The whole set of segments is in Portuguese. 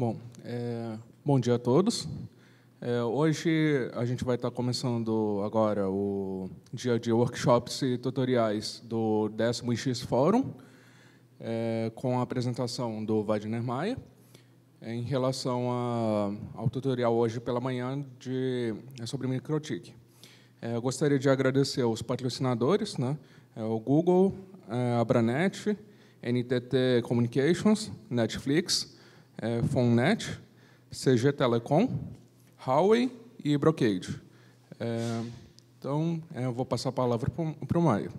Bom, é, bom dia a todos. É, hoje a gente vai estar começando agora o dia de workshops e tutoriais do 10X Fórum, é, com a apresentação do Wagner Maia, é, em relação a, ao tutorial hoje pela manhã de, é sobre MicroTik. É, eu gostaria de agradecer os patrocinadores, né, o Google, a Branet, NTT Communications, Netflix, é, Fonnet, CG Telecom, Huawei e Brocade. É, então, é, eu vou passar a palavra para o Maio.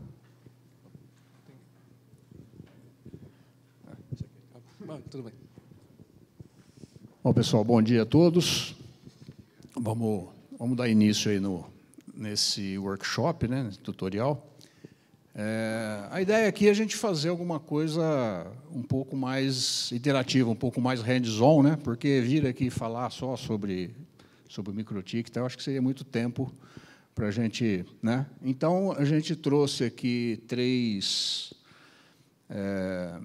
tudo bem. Bom, pessoal, bom dia a todos. Vamos, vamos dar início aí no, nesse workshop, né, tutorial. É, a ideia aqui é a gente fazer alguma coisa um pouco mais interativa, um pouco mais hands-on, né? porque vir aqui falar só sobre, sobre microtik então acho que seria muito tempo para a gente. Né? Então, a gente trouxe aqui três. É,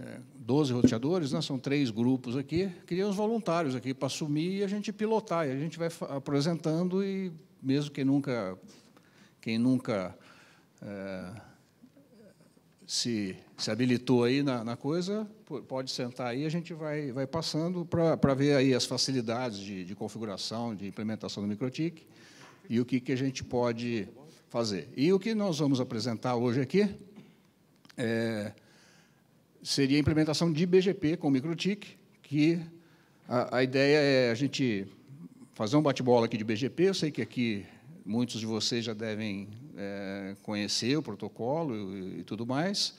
é, 12 roteadores, né? são três grupos aqui. Queria uns voluntários aqui para assumir e a gente pilotar. E a gente vai apresentando e, mesmo quem nunca, quem nunca é, se, se habilitou aí na, na, coisa, pode sentar aí, a gente vai, vai passando para ver aí as facilidades de, de, configuração, de implementação do MikroTik e o que, que a gente pode fazer. E o que nós vamos apresentar hoje aqui é, seria a implementação de BGP com MikroTik, que a, a ideia é a gente fazer um bate-bola aqui de BGP, eu sei que aqui muitos de vocês já devem é, conhecer o protocolo e, e tudo mais,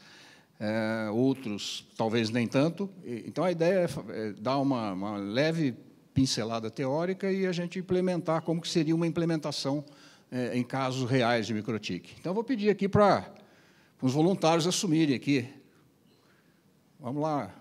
é, outros talvez nem tanto. E, então, a ideia é, é dar uma, uma, leve pincelada teórica e a gente implementar como que seria uma implementação é, em casos reais de microtique. Então, vou pedir aqui para os voluntários assumirem aqui. Vamos lá.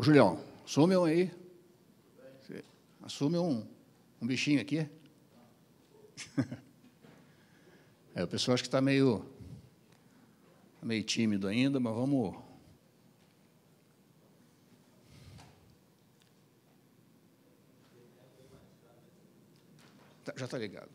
Ô, Julião, assume um aí. assume um, um bichinho aqui. É, o pessoal acho que está meio, tá meio tímido ainda, mas vamos. Tá, já está ligado.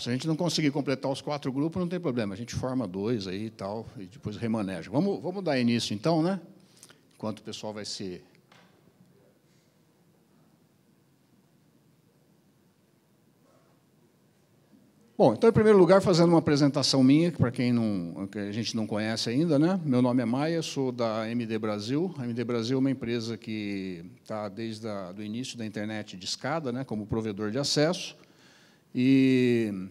Se a gente não conseguir completar os quatro grupos, não tem problema. A gente forma dois aí e tal, e depois remaneja. Vamos, vamos dar início então, né? Enquanto o pessoal vai se Bom, então, em primeiro lugar, fazendo uma apresentação minha, para quem não, que a gente não conhece ainda, né? Meu nome é Maia, sou da MD Brasil. A MD Brasil é uma empresa que está desde o início da internet de escada, né? Como provedor de acesso. E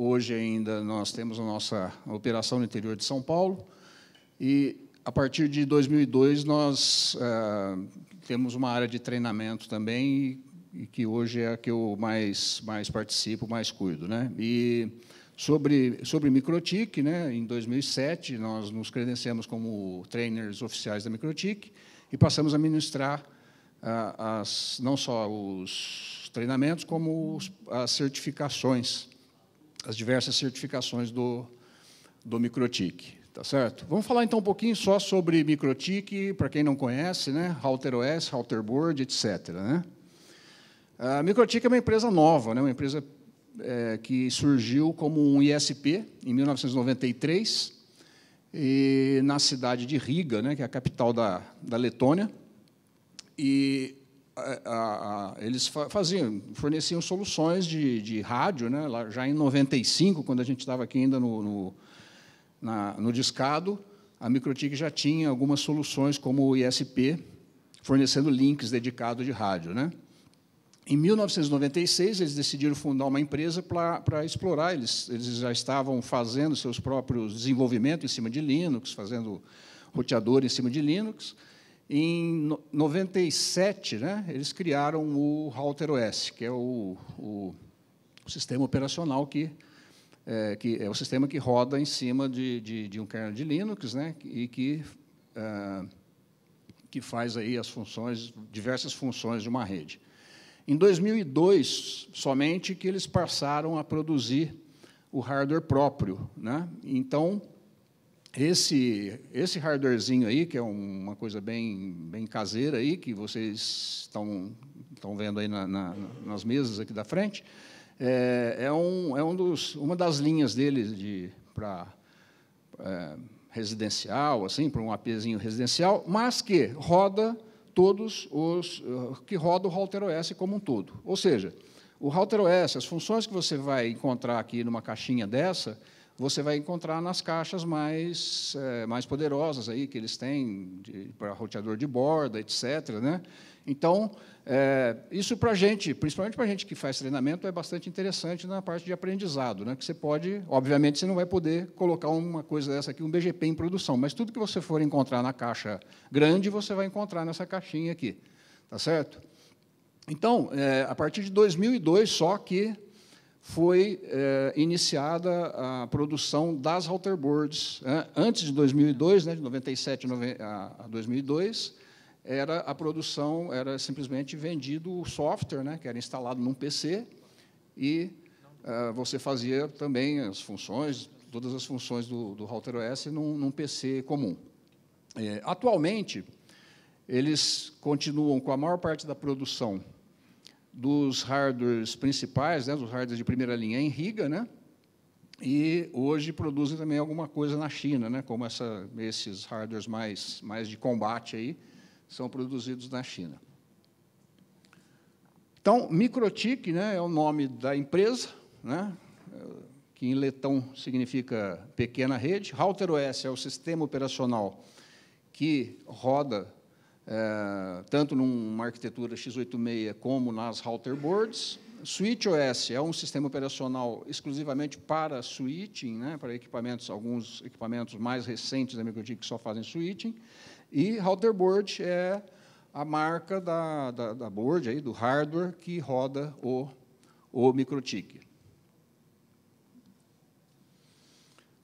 Hoje ainda nós temos a nossa operação no interior de São Paulo e a partir de 2002 nós eh, temos uma área de treinamento também e, e, que hoje é a que eu mais mais participo, mais cuido, né? E sobre sobre Microtik, né? Em 2007 nós nos credenciamos como trainers oficiais da Microtik e passamos a ministrar as não só os treinamentos como as certificações as diversas certificações do, do Microtik. Tá certo? Vamos falar então um pouquinho só sobre Microtik, para quem não conhece, né? Router OS, Router Board, etc. Né? A ah, Microtik é uma empresa nova, né? uma empresa é, que surgiu como um ISP em 1993 e na cidade de Riga, né, que é a capital da, da Letônia. E a, a, eles faziam, forneciam soluções de, de rádio, né? Lá, já em 95, quando a gente estava aqui ainda no, no, na, no discado, a Microtik já tinha algumas soluções, como o ISP, fornecendo links dedicados de rádio. Né? Em 1996, eles decidiram fundar uma empresa para explorar. Eles, eles já estavam fazendo seus próprios desenvolvimentos em cima de Linux, fazendo roteador em cima de Linux. Em 97, né, eles criaram o Halter OS, que é o, o sistema operacional que é, que é o sistema que roda em cima de, de, de um kernel de Linux, né, e que é, que faz aí as funções, diversas funções de uma rede. Em 2002, somente que eles passaram a produzir o hardware próprio, né? Então, esse, esse hardwarezinho aí, que é uma coisa bem, bem caseira aí, que vocês estão, estão vendo aí na, na, nas mesas aqui da frente, é, é, um, é um dos, uma das linhas dele de, para é, residencial, assim, para um apêzinho residencial, mas que roda todos os. Eh, que roda o Halter OS como um todo. Ou seja, o Halter OS, as funções que você vai encontrar aqui numa caixinha dessa, você vai encontrar nas caixas mais, é, mais poderosas aí que eles têm para roteador de borda, etc. Né? Então, é, isso para a gente, principalmente para a gente que faz treinamento, é bastante interessante na parte de aprendizado, né? que você pode, obviamente, você não vai poder colocar uma coisa dessa aqui, um BGP em produção, mas tudo que você for encontrar na caixa grande, você vai encontrar nessa caixinha aqui, tá certo? Então, é, a partir de 2002 só que foi é, iniciada a produção das halter boards. Né? Antes de 2002, né, de 97 a 2002, era a produção era simplesmente vendido o software, né, que era instalado num PC e eh, você fazia também as funções, todas as funções do, do Halter OS num, num PC comum. É, atualmente, eles continuam com a maior parte da produção dos hardwares principais, né, dos hardwares de primeira linha em Riga, né, e hoje produzem também alguma coisa na China, né, como essa, esses hardwares mais, mais de combate aí, são produzidos na China. Então, Microtik né, é o nome da empresa, né, que em letão significa pequena rede. Router OS é o sistema operacional que roda é, tanto numa arquitetura x86 como nas router boards. Switch OS é um sistema operacional exclusivamente para switching, né, para equipamentos, alguns equipamentos mais recentes da MicroTik que só fazem switching. E router board é a marca da, da, da board, aí, do hardware que roda o, o MicroTik.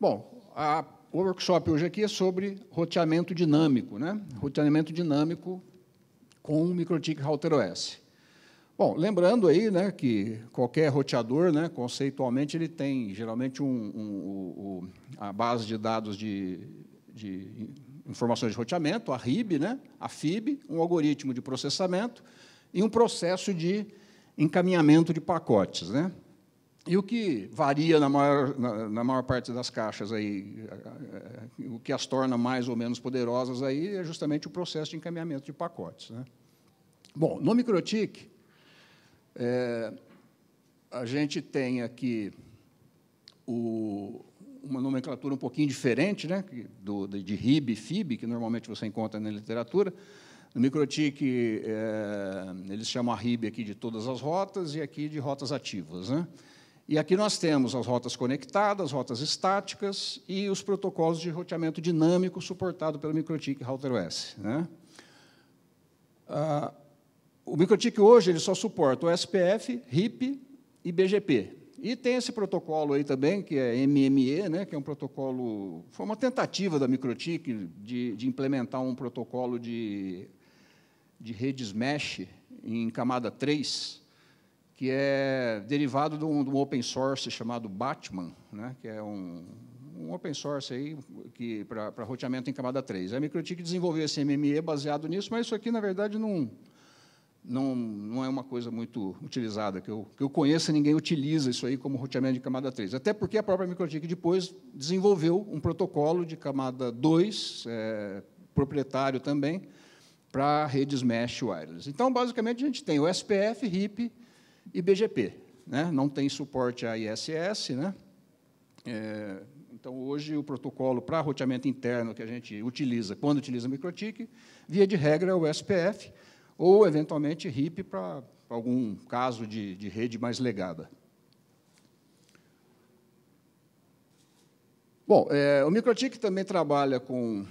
Bom, a o workshop hoje aqui é sobre roteamento dinâmico, né? roteamento dinâmico com o MikroTik Router OS. Bom, lembrando aí né, que qualquer roteador, né, conceitualmente, ele tem geralmente um, um, um, a base de dados de, de informações de roteamento, a RIB, né, a FIB, um algoritmo de processamento e um processo de encaminhamento de pacotes. Né? E o que varia na maior, na, na maior parte das caixas aí, eh, eh, o que as torna mais ou menos poderosas aí é justamente o processo de encaminhamento de pacotes. Né? Bom, no MicroTIC, é, a gente tem aqui o, uma nomenclatura um pouquinho diferente né, do, de RIB e FIB, que normalmente você encontra na literatura. No MicroTIC, é, eles chamam a RIB aqui de todas as rotas e aqui de rotas ativas. Né? E aqui nós temos as rotas conectadas, rotas estáticas e os protocolos de roteamento dinâmico suportado pelo MikroTik RouterOS. Né? Ah, o MikroTik hoje ele só suporta o SPF, RIP e BGP. E tem esse protocolo aí também, que é MME, né, que é um protocolo... Foi uma tentativa da MikroTik de, de implementar um protocolo de, de redes mesh em camada 3, que é derivado de um, de um, open source chamado Batman, né, que é um, um open source aí que para roteamento em camada 3. A MikroTik desenvolveu esse MME baseado nisso, mas isso aqui, na verdade, não, não, não é uma coisa muito utilizada, que eu, que eu conheça, ninguém utiliza isso aí como roteamento de camada 3. Até porque a própria MikroTik depois desenvolveu um protocolo de camada 2, é, proprietário também, para redes mesh wireless. Então, basicamente, a gente tem o SPF, RIP, e BGP. Né? Não tem suporte a ISS. Né? É, então, hoje, o protocolo para roteamento interno que a gente utiliza quando utiliza MikroTik, via de regra, é o SPF, ou, eventualmente, RIP para algum caso de, de rede mais legada. Bom, é, o MikroTik também trabalha com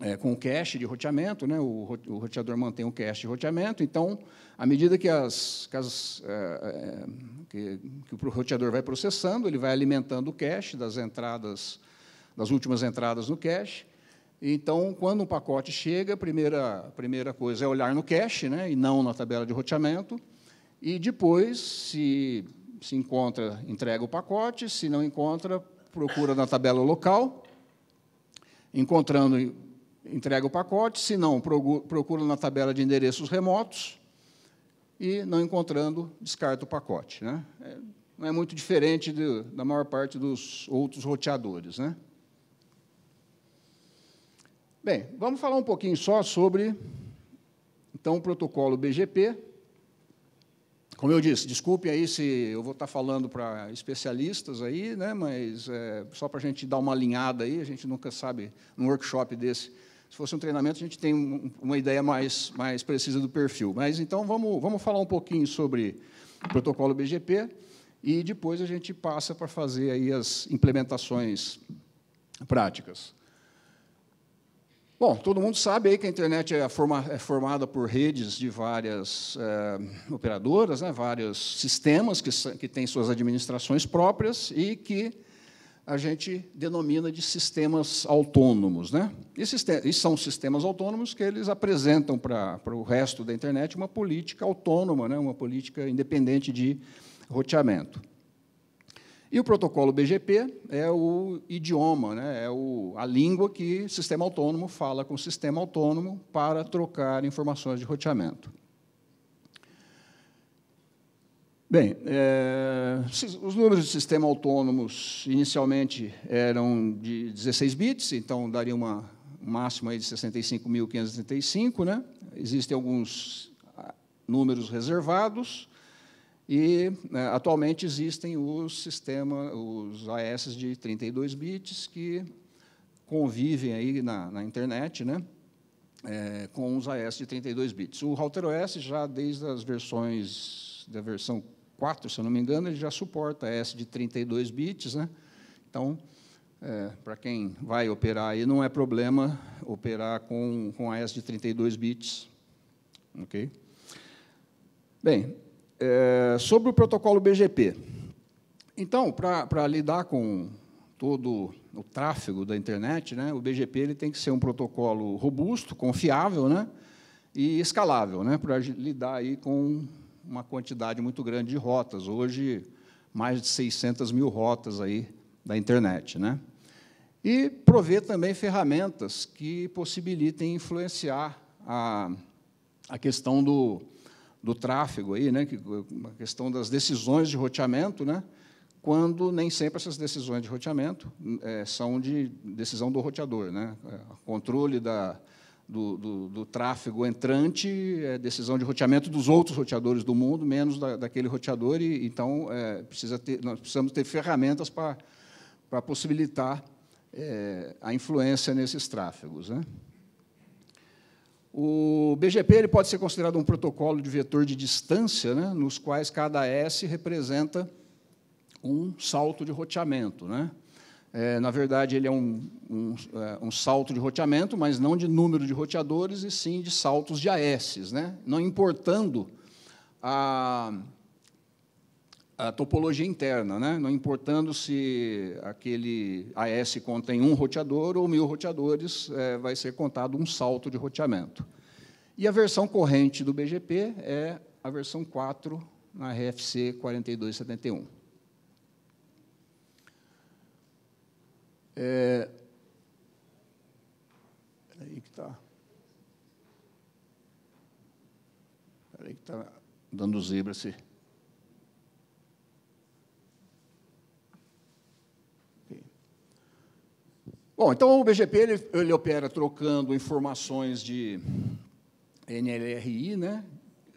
é, com o cache de roteamento, né? o, o roteador mantém o cache de roteamento, então, à medida que, as, que, as, é, é, que, que o roteador vai processando, ele vai alimentando o cache das entradas, das últimas entradas no cache, então, quando um pacote chega, a primeira, primeira coisa é olhar no cache, né, e não na tabela de roteamento, e depois, se, se encontra, entrega o pacote, se não encontra, procura na tabela local, encontrando entrega o pacote, se não, procura na tabela de endereços remotos e, não encontrando, descarta o pacote. Né? É, não é muito diferente de, da maior parte dos outros roteadores. Né? Bem, vamos falar um pouquinho só sobre, então, o protocolo BGP. Como eu disse, desculpe aí se eu vou estar falando para especialistas aí, né, mas é, só para a gente dar uma alinhada aí, a gente nunca sabe, num workshop desse, se fosse um treinamento, a gente tem uma ideia mais, mais precisa do perfil. Mas então vamos, vamos falar um pouquinho sobre o protocolo BGP e depois a gente passa para fazer aí as implementações práticas. Bom, todo mundo sabe aí que a internet é, forma, é formada por redes de várias é, operadoras, né, vários sistemas que, que têm suas administrações próprias e que a gente denomina de sistemas autônomos. Né? E, são sistemas autônomos que eles apresentam para, para o resto da internet uma política autônoma, né? uma política independente de roteamento. E o protocolo BGP é o idioma, né? é o, a língua que sistema autônomo fala com o sistema autônomo para trocar informações de roteamento. Bem, é, os números de sistema autônomos inicialmente eram de 16 bits, então daria uma máxima de 65.535. Né? Existem alguns ah, números reservados e né, atualmente existem os sistemas, os AS de 32 bits que convivem aí na, na internet, né? É, com os AS de 32 bits. O Router OS já desde as versões da versão 4, se eu não me engano, ele já suporta S de 32 bits. Né? Então, é, para quem vai operar aí, não é problema operar com, com S de 32 bits. Ok? Bem, é, sobre o protocolo BGP. Então, para lidar com todo o tráfego da internet, né, o BGP ele tem que ser um protocolo robusto, confiável né, e escalável, né, para lidar aí com uma quantidade muito grande de rotas. Hoje, mais de 600 mil rotas aí da internet. Né? E prover também ferramentas que possibilitem influenciar a, a questão do, do tráfego, aí, né? a questão das decisões de roteamento, né? quando nem sempre essas decisões de roteamento é, são de decisão do roteador. Né? Eh, controle da, do, do, do tráfego entrante é decisão de roteamento dos outros roteadores do mundo, menos da, daquele roteador, e então é, precisa ter, nós precisamos ter ferramentas para, possibilitar é, a influência nesses tráfegos. Né? O BGP ele pode ser considerado um protocolo de vetor de distância, né, nos quais cada S representa um salto de roteamento. Né? É, na verdade, ele é um, um, é, um, salto de roteamento, mas não de número de roteadores, e sim de saltos de AS, né? não importando a, a topologia interna, né? não importando se aquele AS contém um roteador ou mil roteadores, é, vai ser contado um salto de roteamento. E a versão corrente do BGP é a versão 4 na RFC 4271. É... Aí que está. Peraí que está tá dando zebra se. Bom, então o BGP ele, ele opera trocando informações de NLRI, né?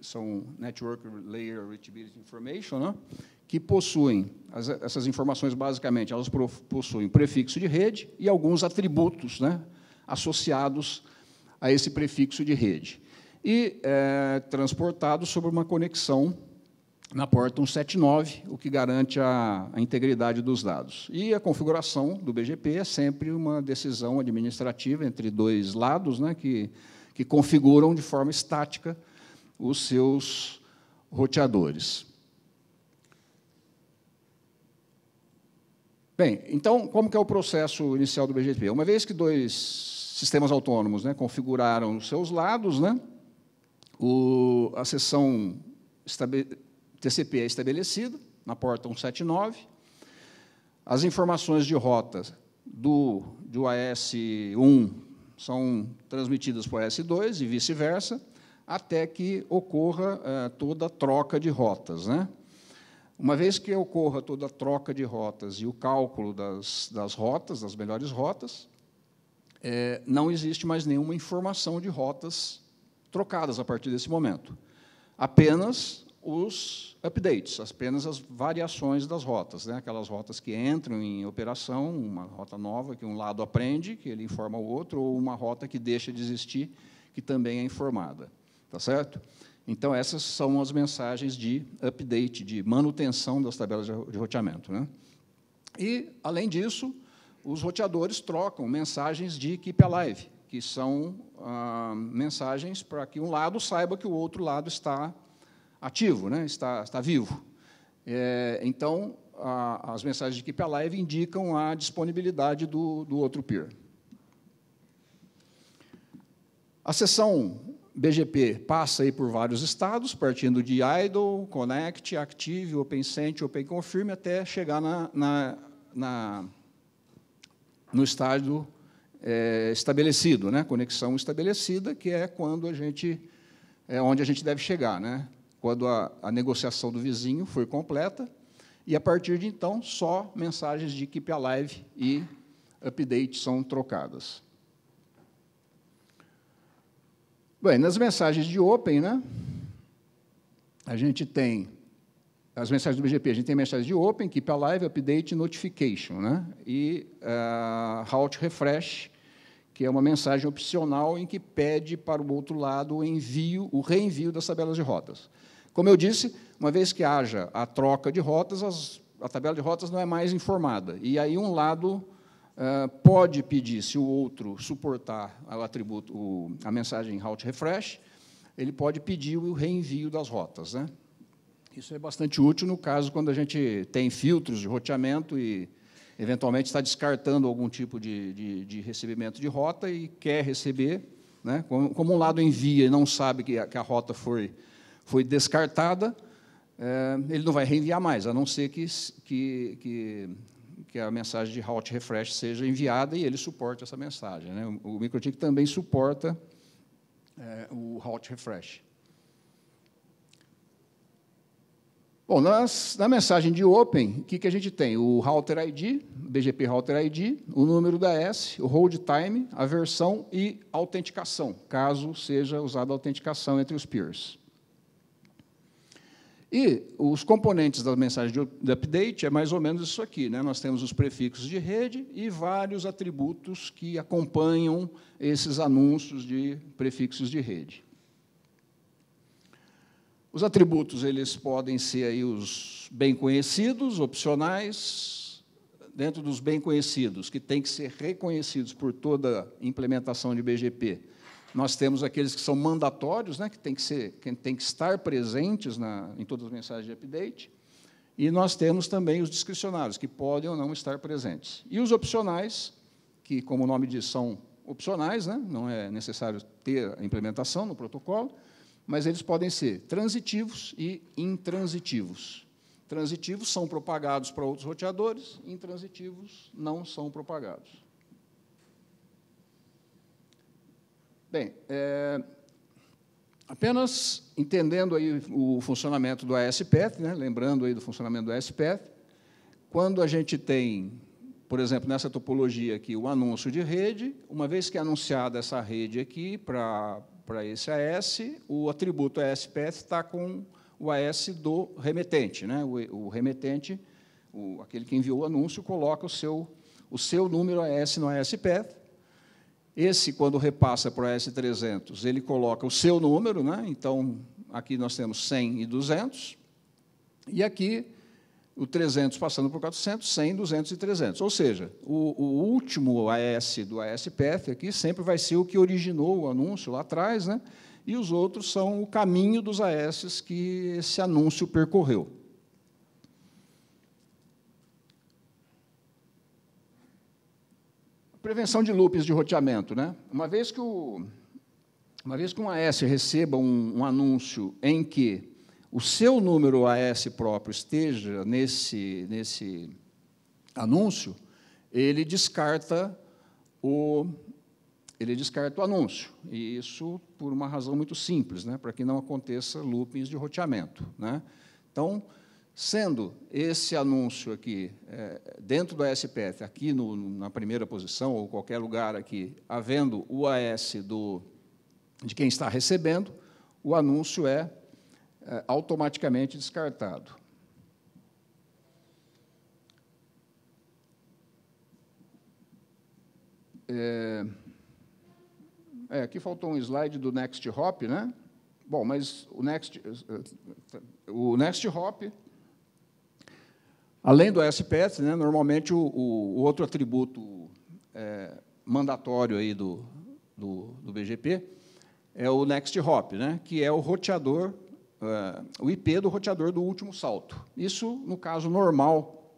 São Network Layer Reachability Information, né? que possuem, as, essas informações basicamente, elas possuem prefixo de rede e alguns atributos né, associados a esse prefixo de rede. E é, transportado sobre uma conexão na porta 179, o que garante a, a, integridade dos dados. E a configuração do BGP é sempre uma decisão administrativa entre dois lados, né, que, que configuram de forma estática os seus roteadores. Bem, então, como que é o processo inicial do BGP? Uma vez que dois sistemas autônomos né, configuraram os seus lados, né, o, a sessão TCP é estabelecida na porta 179, as informações de rota do, do AS1 são transmitidas para o AS2 e vice-versa, até que ocorra eh, toda a troca de rotas. Né? Uma vez que ocorra toda a troca de rotas e o cálculo das, das rotas, das melhores rotas, é, não existe mais nenhuma informação de rotas trocadas a partir desse momento. Apenas os updates, apenas as variações das rotas, né? aquelas rotas que entram em operação, uma rota nova que um lado aprende, que ele informa o outro, ou uma rota que deixa de existir, que também é informada. Tá certo? Então, essas são as mensagens de update, de manutenção das tabelas de roteamento. Né? E, além disso, os roteadores trocam mensagens de keep alive, que são ah, mensagens para que um lado saiba que o outro lado está ativo, né? está, está vivo. É, então, a, as mensagens de keep alive indicam a disponibilidade do, do outro peer. A sessão BGP passa aí por vários estados, partindo de Idle, Connect, Active, OpenSent, OpenConfirm, até chegar na, na, na no estádio é, estabelecido, né? conexão estabelecida, que é quando a gente é onde a gente deve chegar, né? quando a, a negociação do vizinho foi completa, e a partir de então só mensagens de Keep Alive e update são trocadas. Bem, nas mensagens de Open, né? A gente tem as mensagens do BGP, a gente tem mensagens de Open, Keep Alive, Update, Notification, né? E uh, ah, Halt Refresh, que é uma mensagem opcional em que pede para o outro lado o envio, o reenvio das tabelas de rotas. Como eu disse, uma vez que haja a troca de rotas, as, a tabela de rotas não é mais informada. E aí um lado ah, pode pedir, se o outro suportar o atributo, o, a mensagem route refresh, ele pode pedir o reenvio das rotas. Né? Isso é bastante útil no caso quando a gente tem filtros de roteamento e, eventualmente, está descartando algum tipo de, de, de recebimento de rota e quer receber. Né? Como, como, um lado envia e não sabe que a, que a rota foi, foi descartada, é, ele não vai reenviar mais, a não ser que, que, que que a mensagem de route refresh seja enviada e ele suporte essa mensagem. Né? O microtik também suporta é, o route refresh. Bom, nas, na mensagem de Open, o que, que a gente tem? O router ID, BGP router ID, o número da S, o hold time, a versão e autenticação, caso seja usada a autenticação entre os peers. E os componentes da mensagem de update é mais ou menos isso aqui. Né? Nós temos os prefixos de rede e vários atributos que acompanham esses anúncios de prefixos de rede. Os atributos eles podem ser aí os bem conhecidos, opcionais, dentro dos bem conhecidos, que têm que ser reconhecidos por toda implementação de BGP nós temos aqueles que são mandatórios, né, que, tem que, ser, que tem que estar presentes na, em todas as mensagens de update. E nós temos também os discricionários, que podem ou não estar presentes. E os opcionais, que, como o nome diz, são opcionais, né, não é necessário ter a implementação no protocolo, mas eles podem ser transitivos e intransitivos. Transitivos são propagados para outros roteadores, intransitivos não são propagados. Bem, é, apenas entendendo aí o funcionamento do ASPath, né, lembrando aí do funcionamento do ASPath, quando a gente tem, por exemplo, nessa topologia aqui, o anúncio de rede, uma vez que é anunciada essa rede aqui para, para esse AS, o atributo ASPath está com o AS do remetente. Né? O, o remetente, o, aquele que enviou o anúncio, coloca o seu, o seu número AS no ASPath, esse, quando repassa para o S300, ele coloca o seu número, né? então aqui nós temos 100 e 200, e aqui o 300 passando por 400, 100, 200 e 300. Ou seja, o, o, último AS do ASPF aqui sempre vai ser o que originou o anúncio lá atrás, né? e os outros são o caminho dos AS que esse anúncio percorreu. Prevenção de loops de roteamento. Né? Uma, vez que o, uma vez que um AS receba um, um anúncio em que o seu número AS próprio esteja nesse, nesse anúncio, ele descarta o ele descarta o anúncio. E isso por uma razão muito simples, né? para que não aconteça loopings de roteamento. Né? Então, Sendo esse anúncio aqui, é, dentro do SPF, aqui no, na primeira posição, ou qualquer lugar aqui, havendo o AS do, de quem está recebendo, o anúncio é, é automaticamente descartado. É, é, aqui faltou um slide do Next Hop, né? Bom, mas o Next, é, é, o Next Hop Além do SPS, né, normalmente o, o, outro atributo é, mandatório aí do, do, do, BGP é o next hop, né, que é o roteador, é, o IP do roteador do último salto. Isso, no caso normal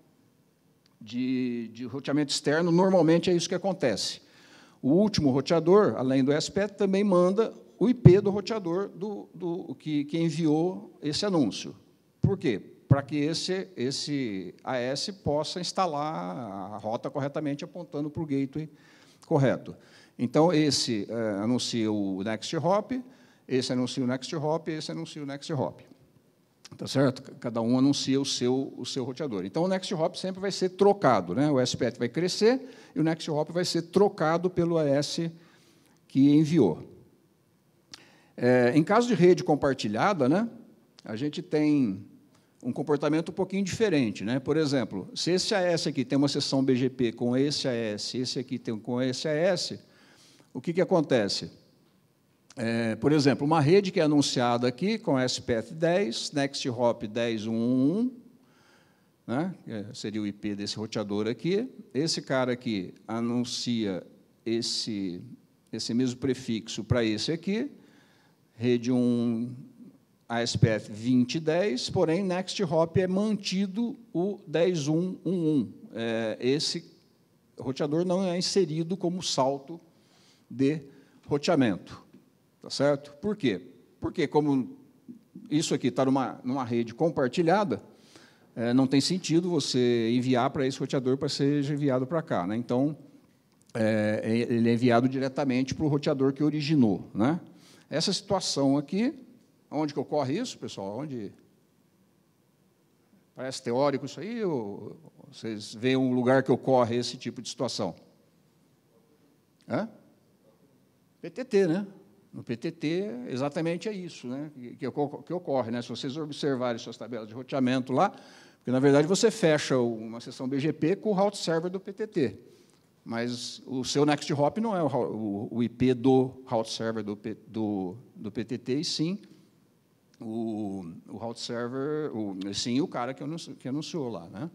de, de roteamento externo, normalmente é isso que acontece. O último roteador, além do SPS, também manda o IP do roteador do, do que, que enviou esse anúncio. Por quê? para que esse, esse AS possa instalar a rota corretamente, apontando para o gateway correto. Então, esse é, anuncia o next hop, esse anuncia o next hop, esse anuncia o next hop. Tá certo? Cada um anuncia o seu, o seu roteador. Então, o next hop sempre vai ser trocado. Né? O SPET vai crescer e o next hop vai ser trocado pelo AS que enviou. É, em caso de rede compartilhada, né, a gente tem um comportamento um pouquinho diferente. Né? Por exemplo, se esse AS aqui tem uma sessão BGP com esse AS, esse aqui tem com esse AS, o que, que acontece? É, por exemplo, uma rede que é anunciada aqui com SPF 10, Next Hop 10.1.1, né? É, seria o IP desse roteador aqui. Esse cara aqui anuncia esse, esse mesmo prefixo para esse aqui, rede 1 a SPF 2010, porém, Next Hop é mantido o 10111. É, esse roteador não é inserido como salto de roteamento. Tá certo? Por quê? Porque, como isso aqui está numa, numa rede compartilhada, é, não tem sentido você enviar para esse roteador para ser enviado para cá. Né? Então, é, é, ele é enviado diretamente para o roteador que originou. Né? Essa situação aqui Onde que ocorre isso, pessoal? Onde? Parece teórico isso aí, ou vocês veem um lugar que ocorre esse tipo de situação? Hã? PTT, né? No PTT, exatamente é isso né? que, que ocorre. Né? Se vocês observarem suas tabelas de roteamento lá, porque, na verdade, você fecha uma sessão BGP com o route server do PTT, mas o seu next hop não é o, o, o IP do route server do, do, do PTT, e sim o, o route server, o, sim, o cara que anunciou, que anunciou lá. Né?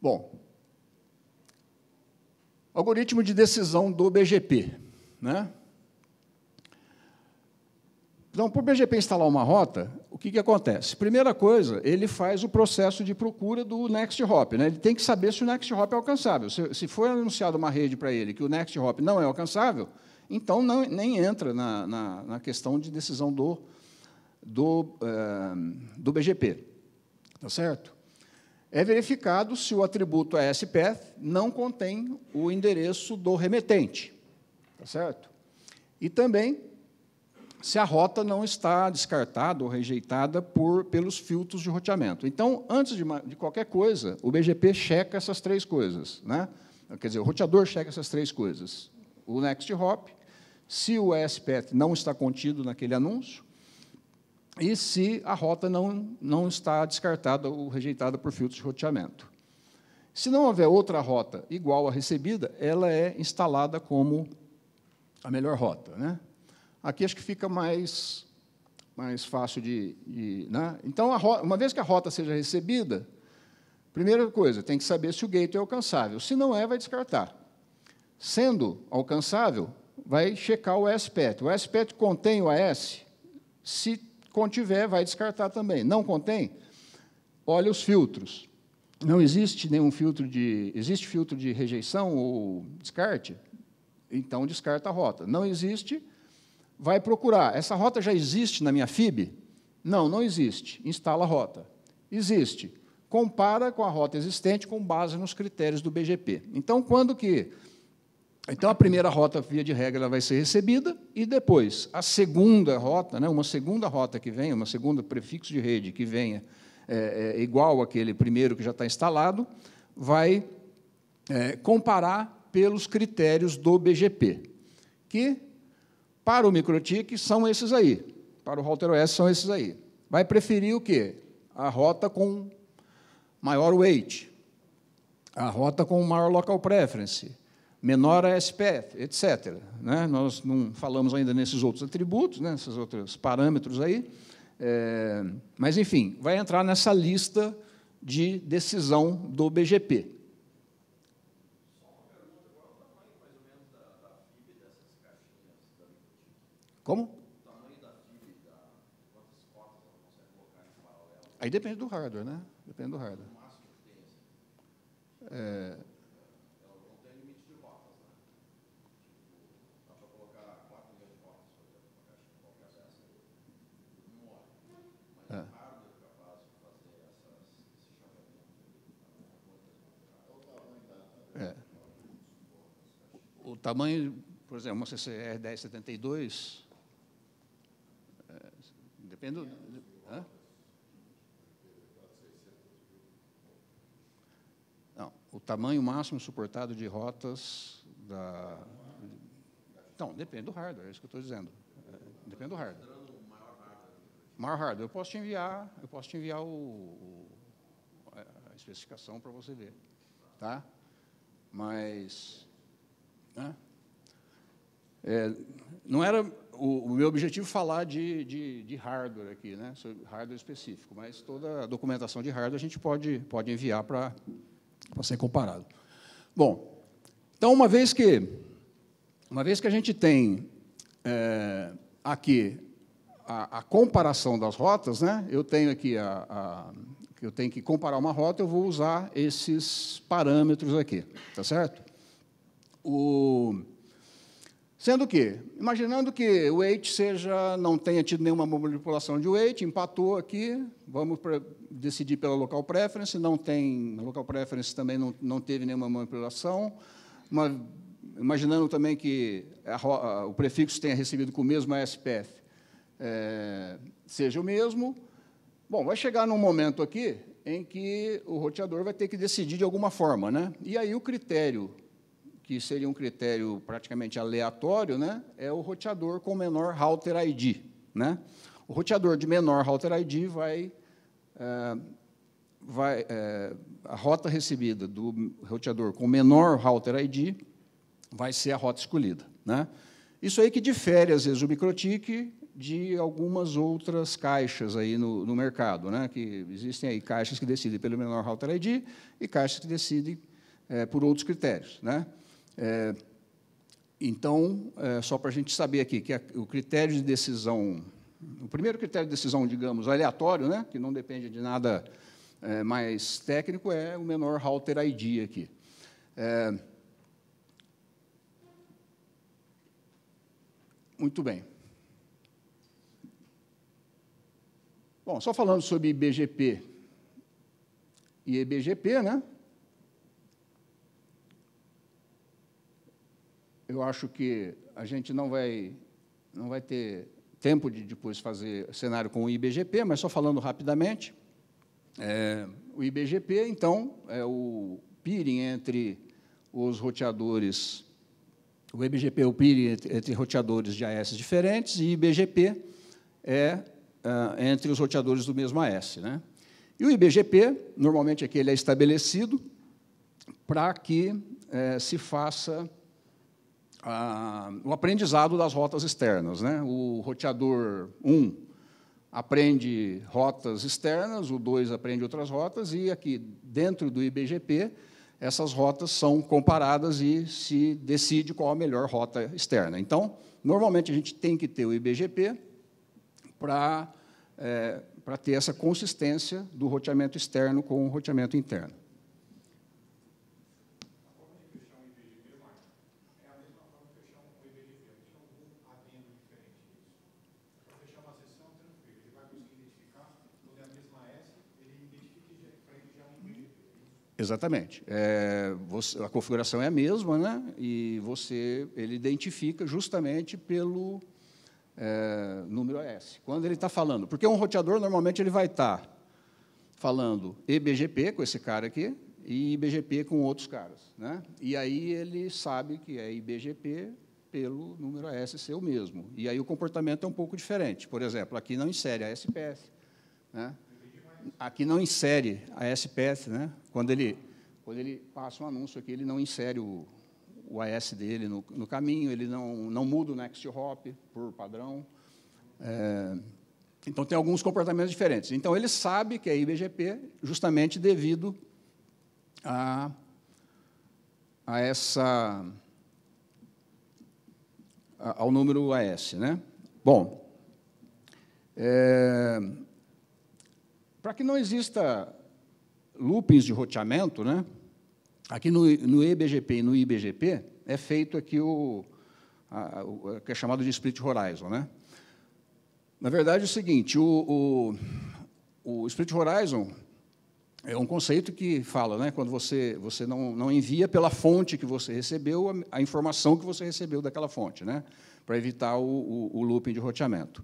Bom, algoritmo de decisão do BGP. Né? Então, para o BGP instalar uma rota, o que, que acontece? Primeira coisa, ele faz o processo de procura do next hop. Né? Ele tem que saber se o next hop é alcançável. Se, se for anunciado uma rede para ele que o next hop não é alcançável, então, não, nem entra na, na, na questão de decisão do, do, eh, do BGP. Está certo? É verificado se o atributo ASPath é não contém o endereço do remetente. Está certo? E também se a rota não está descartada ou rejeitada por, pelos filtros de roteamento. Então, antes de, de qualquer coisa, o BGP checa essas três coisas. Né? Quer dizer, o roteador checa essas três coisas. O Next Hop, se o ESPET não está contido naquele anúncio e se a rota não, não está descartada ou rejeitada por filtro de roteamento. Se não houver outra rota igual à recebida, ela é instalada como a melhor rota. Né? Aqui acho que fica mais, mais fácil de. de né? Então, rota, uma vez que a rota seja recebida, primeira coisa, tem que saber se o gate é alcançável. Se não é, vai descartar. Sendo alcançável, vai checar o SPET. O SPET contém o AS? Se contiver, vai descartar também. Não contém? Olha os filtros. Não existe nenhum filtro de. Existe filtro de rejeição ou descarte? Então descarta a rota. Não existe, vai procurar. Essa rota já existe na minha FIB? Não, não existe. Instala a rota. Existe. Compara com a rota existente com base nos critérios do BGP. Então, quando que então, a primeira rota, via de regra, ela vai ser recebida, e depois, a segunda rota, né, uma segunda rota que venha, uma segunda prefixo de rede que venha é, é, igual àquele primeiro que já está instalado, vai é, comparar pelos critérios do BGP, que, para o MikroTik, são esses aí, para o router OS são esses aí. Vai preferir o quê? A rota com maior weight, a rota com maior local preference, menor a SPF, etc. Né? Nós não falamos ainda nesses outros atributos, né? nesses outros parâmetros aí, é, mas, enfim, vai entrar nessa lista de decisão do BGP. Como? Aí depende do hardware, né? Depende do hardware. É, o tamanho, por exemplo, uma CCR 1072, é, depende... Do, hã? Não, o tamanho máximo suportado de rotas da... então depende do hardware, é isso que eu estou dizendo. É, depende do hardware. Maior hardware, eu posso te enviar, eu posso te enviar o, o a especificação para você ver, tá? Mas né? É, não era o, o, meu objetivo falar de, de, de, hardware aqui, né? hardware específico, mas toda a documentação de hardware a gente pode, pode enviar para ser comparado. Bom, então uma vez que uma vez que a gente tem é, aqui a, a, comparação das rotas, né? Eu tenho aqui a, a eu tenho que comparar uma rota, eu vou usar esses parâmetros aqui, tá certo? O... Sendo que, imaginando que o weight seja, não tenha tido nenhuma manipulação de weight, empatou aqui, vamos decidir pela local preference, não tem, local preference também não, não teve nenhuma manipulação, uma, imaginando também que a, a, o prefixo tenha recebido com o mesmo SPF, é, seja o mesmo, bom, vai chegar num momento aqui em que o roteador vai ter que decidir de alguma forma, né? E aí o critério que seria um critério praticamente aleatório, né, é o roteador com menor router ID. Né? O roteador de menor router ID vai. É, vai é, a rota recebida do roteador com menor router ID vai ser a rota escolhida. Né? Isso aí que difere, às vezes, o MicroTik de algumas outras caixas aí no, no, mercado, né? que existem aí caixas que decidem pelo menor router ID e caixas que decidem é, por outros critérios. Né? É, então, é, só para a gente saber aqui, que a, o critério de decisão, o primeiro critério de decisão, digamos, aleatório, né, que não depende de nada é, mais técnico, é o menor halter ID aqui. É, muito bem. Bom, só falando sobre IBGP e EBGP, né? Eu acho que a gente não vai, não vai ter tempo de depois fazer cenário com o IBGP, mas só falando rapidamente, é, o IBGP, então, é o peering entre os roteadores, o IBGP é o peering entre, roteadores de AS diferentes e IBGP é, é entre os roteadores do mesmo AS. Né? E o IBGP, normalmente, aqui é ele é estabelecido para que é, se faça ah, o aprendizado das rotas externas. Né? O roteador 1 aprende rotas externas, o 2 aprende outras rotas, e aqui, dentro do IBGP, essas rotas são comparadas e se decide qual a melhor rota externa. Então, normalmente a gente tem que ter o IBGP para é, eh, para ter essa consistência do roteamento externo com o roteamento interno. Exatamente. É, você, a configuração é a mesma, né? E você ele identifica justamente pelo é, número AS. Quando ele está falando, porque um roteador normalmente ele vai estar tá falando EBGP com esse cara aqui e IBGP com outros caras, né? E aí ele sabe que é IBGP pelo número AS ser o mesmo. E aí o comportamento é um pouco diferente. Por exemplo, aqui não insere a SPS, né? Aqui não insere a SPS, né? Quando ele, quando ele passa um anúncio aqui, ele não insere o, o AS dele no, no caminho, ele não, não muda o next hop por padrão. É, então, tem alguns comportamentos diferentes. Então, ele sabe que é IBGP justamente devido a, a essa ao número AS. Né? Bom, é, para que não exista loopings de roteamento, né? Aqui no, no EBGP e no IBGP é feito aqui o, a, o que é chamado de split horizon, né? Na verdade, é o seguinte, o, o, o split horizon é um conceito que fala, né, quando você, você não, não envia pela fonte que você recebeu a, a informação que você recebeu daquela fonte, né, para evitar o, o, o, looping de roteamento.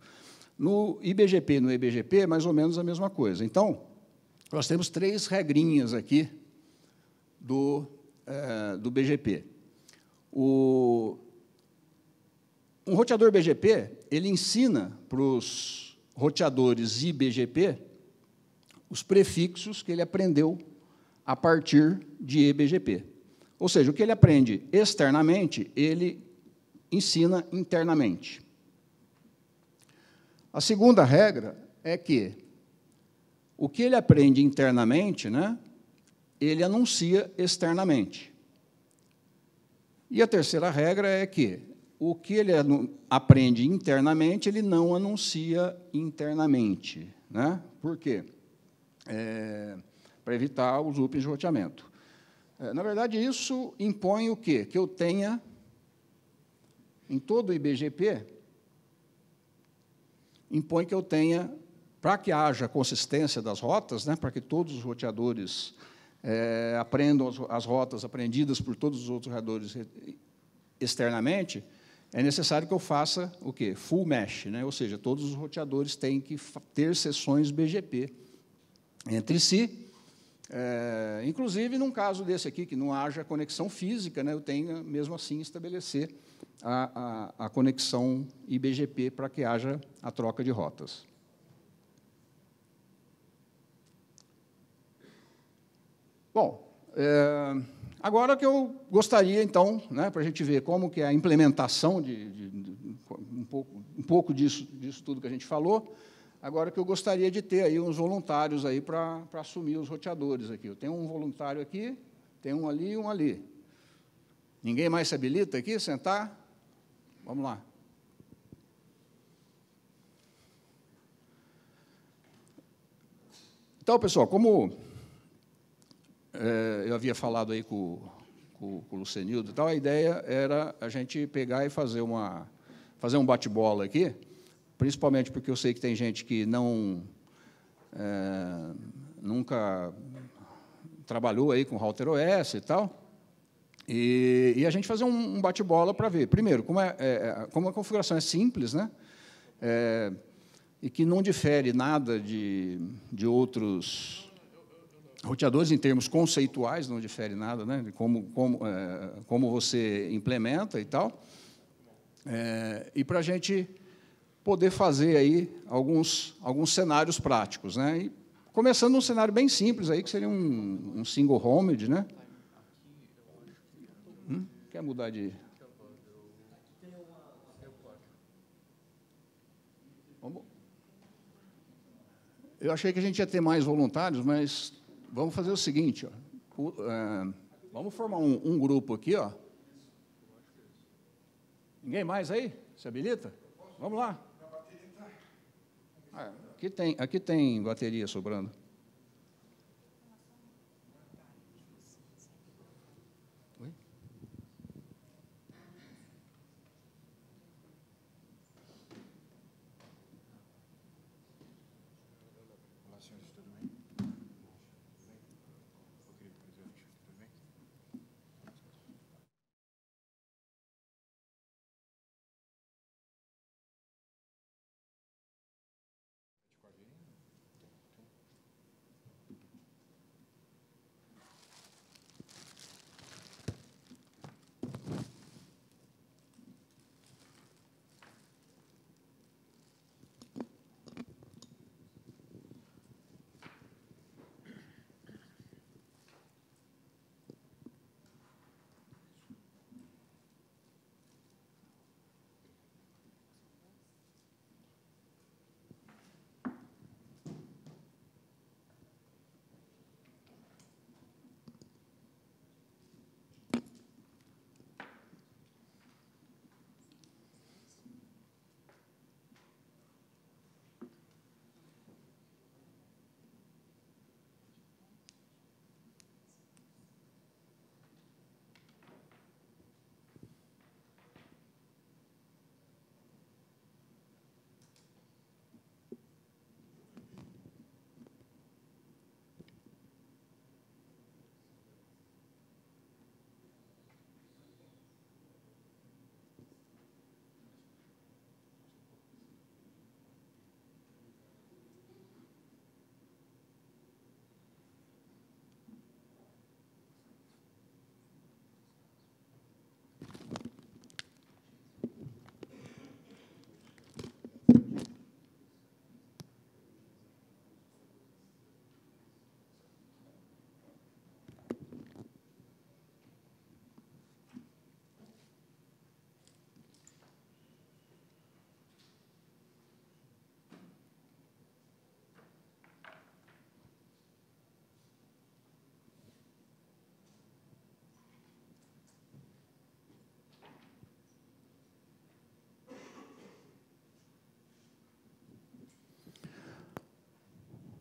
No IBGP e no EBGP, é mais ou menos a mesma coisa. Então, nós temos três regrinhas aqui do, é, do BGP. O, um roteador BGP, ele ensina para os roteadores IBGP os prefixos que ele aprendeu a partir de EBGP. Ou seja, o que ele aprende externamente, ele ensina internamente. A segunda regra é que o que ele aprende internamente, né, ele anuncia externamente. E a terceira regra é que o que ele aprende internamente, ele não anuncia internamente. Né? Por quê? É, Para evitar os loopings de roteamento. É, na verdade, isso impõe o quê? Que eu tenha, em todo o IBGP, impõe que eu tenha para que haja consistência das rotas, né, para que todos os roteadores é, aprendam as, as, rotas aprendidas por todos os outros roteadores externamente, é necessário que eu faça o quê? Full mesh, né? ou seja, todos os roteadores têm que ter sessões BGP entre si. É, inclusive, num caso desse aqui, que não haja conexão física, né, eu tenho mesmo assim estabelecer a, a, a conexão IBGP para que haja a troca de rotas. Bom, é, agora que eu gostaria, então, né, para a gente ver como que é a implementação de, de, de um, pouco, um pouco disso, disso tudo que a gente falou, agora que eu gostaria de ter aí uns voluntários aí para assumir os roteadores aqui. Eu tenho um voluntário aqui, tem um ali e um ali. Ninguém mais se habilita aqui? Sentar? Vamos lá. Então, pessoal, como é, eu havia falado aí com, com, com o Lucenildo e tal, a ideia era a gente pegar e fazer, uma, fazer um bate-bola aqui, principalmente porque eu sei que tem gente que não é, nunca trabalhou aí com router OS e tal, e, e a gente fazer um, um bate-bola para ver, primeiro, como, é, é, é, como a configuração é simples, né? É, e que não difere nada de, de outros roteadores, em termos conceituais, não difere nada, né? De como, como, é, como você implementa e tal. É, e para a gente poder fazer aí alguns, alguns cenários práticos. Né? E começando num cenário bem simples, aí, que seria um, um single homed. Né? Hum? Quer mudar de. Eu achei que a gente ia ter mais voluntários, mas Vamos fazer o seguinte, ó. É, vamos formar um, um grupo aqui, ó. Ninguém mais aí? Se habilita? Vamos lá. Tá. É, aqui tem, aqui tem bateria sobrando.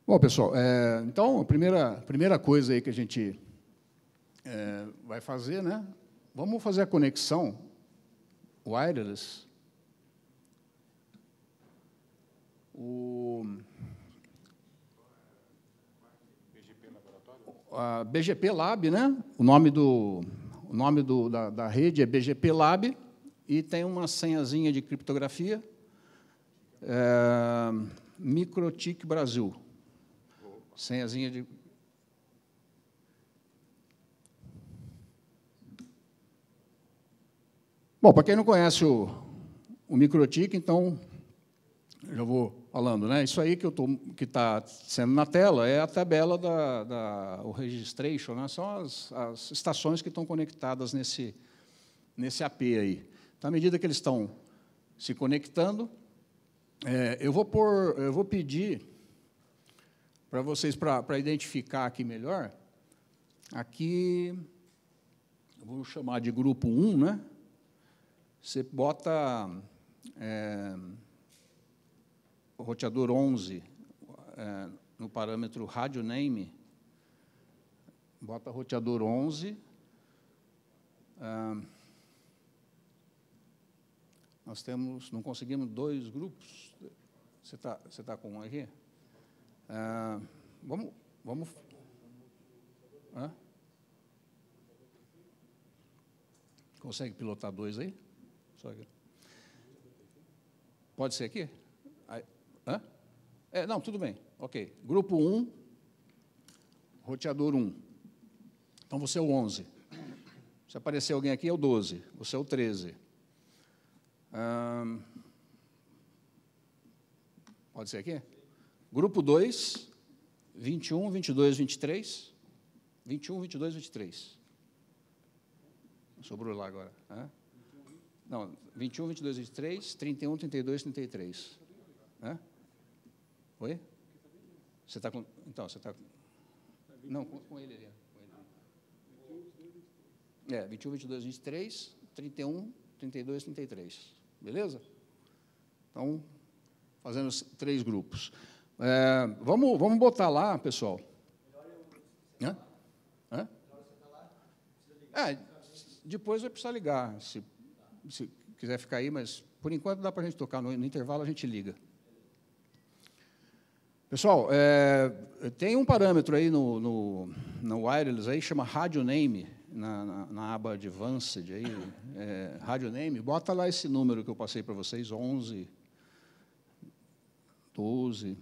Bom, pessoal, é, então a primeira, primeira coisa aí que a gente é, vai fazer, né? Vamos fazer a conexão wireless. O, a BGP Lab, né? O nome, do, o nome do, da, da rede é BGP Lab e tem uma senhazinha de criptografia, é, Microtik Brasil senhazinha de. Bom, para quem não conhece o, o Microtik, então já vou falando, né? Isso aí que eu que está sendo na tela é a tabela da, da o registration, né? São as, as estações que estão conectadas nesse nesse AP aí. Então, à medida que eles estão se conectando, é, eu vou por, eu vou pedir para vocês, para identificar aqui melhor, aqui, vou chamar de grupo 1, né? Você bota é, o roteador 11 é, no parâmetro radio name, bota roteador 11. É, nós temos, não conseguimos dois grupos. Você está você tá com um aqui? Ah, vamos. vamos Hã? Consegue pilotar dois aí? Pode ser aqui? Hã? É, não, tudo bem. Ok. Grupo 1, um, roteador 1. Um. Então você é o 11. Se aparecer alguém aqui, é o 12. Você é o 13. Hum, pode ser aqui? Grupo 2, 21, 22, 23. 21, 22, 23. Sobrou lá agora. Hã? Não, 21, 22, 23, 31, 32, 33. Hã? Oi? Você está com. Então, você está. Não, com, com ele ali. É, 21, 22, 23, 31, 32, 33. Beleza? Então, fazendo três grupos. É, vamos, vamos botar lá, pessoal. Hã? Hã? É, depois vai precisar ligar, se, se quiser ficar aí, mas por enquanto dá para a gente tocar, no, no, intervalo a gente liga. Pessoal, é, tem um parâmetro aí no, no, no wireless aí, chama radio name, na, na, na aba advanced aí, é, radio name, bota lá esse número que eu passei para vocês, 11, 12,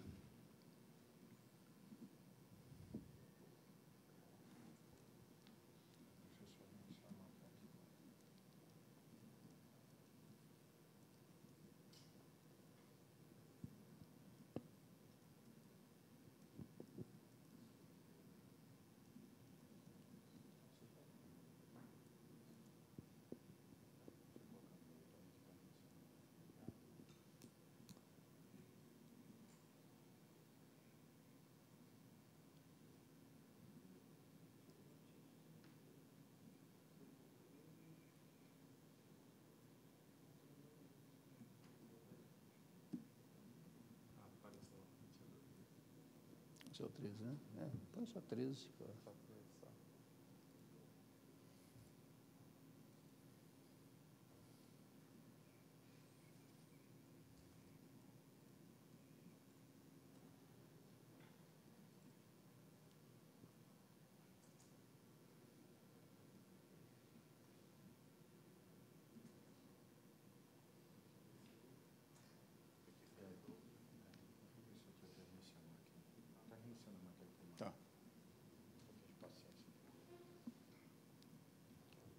ou 13, né? É, põe só 13. Cara.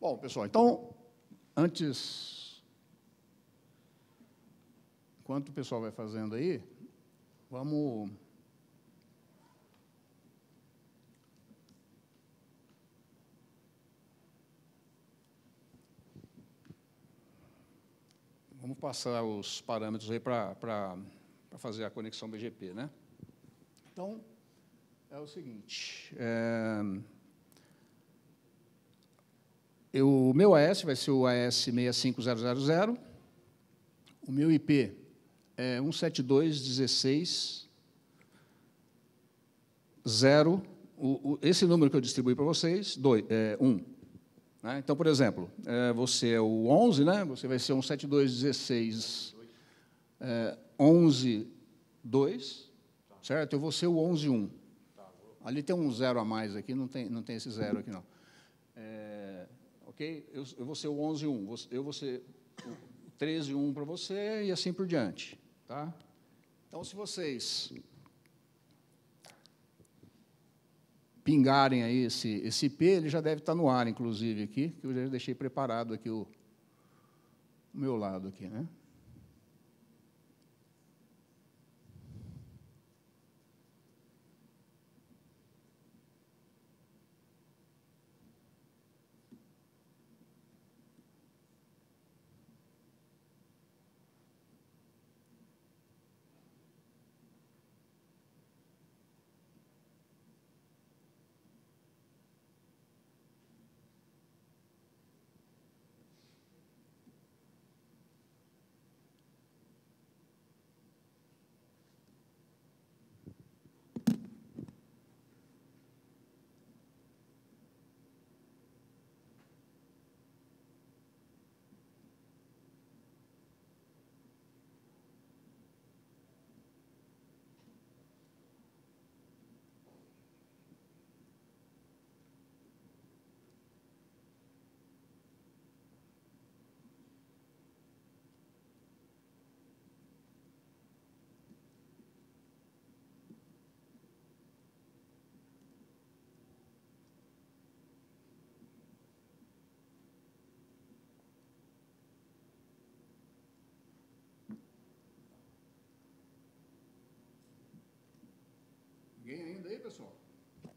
Bom, pessoal, então, antes. Enquanto o pessoal vai fazendo aí, vamos. Vamos passar os parâmetros aí para fazer a conexão BGP, né? Então, é o seguinte. É eu, o meu AS vai ser o AS 65000, o meu IP é 172160, o, o, esse número que eu distribuí para vocês, 2, é, 1. Um. Né? Então, por exemplo, é, você é o 11, né? você vai ser 172.16.11.2. é, certo? Eu vou ser o 11.1. Ali tem um zero a mais aqui, não tem, não tem esse zero aqui, não. É, ok, eu, eu vou ser o 11 1, eu vou ser o 13 1 para você e assim por diante, tá? Então, se vocês pingarem aí esse, esse IP, ele já deve estar tá no ar, inclusive, aqui, que eu já deixei preparado aqui o, o meu lado aqui, né? ele aí, pessoal? Tá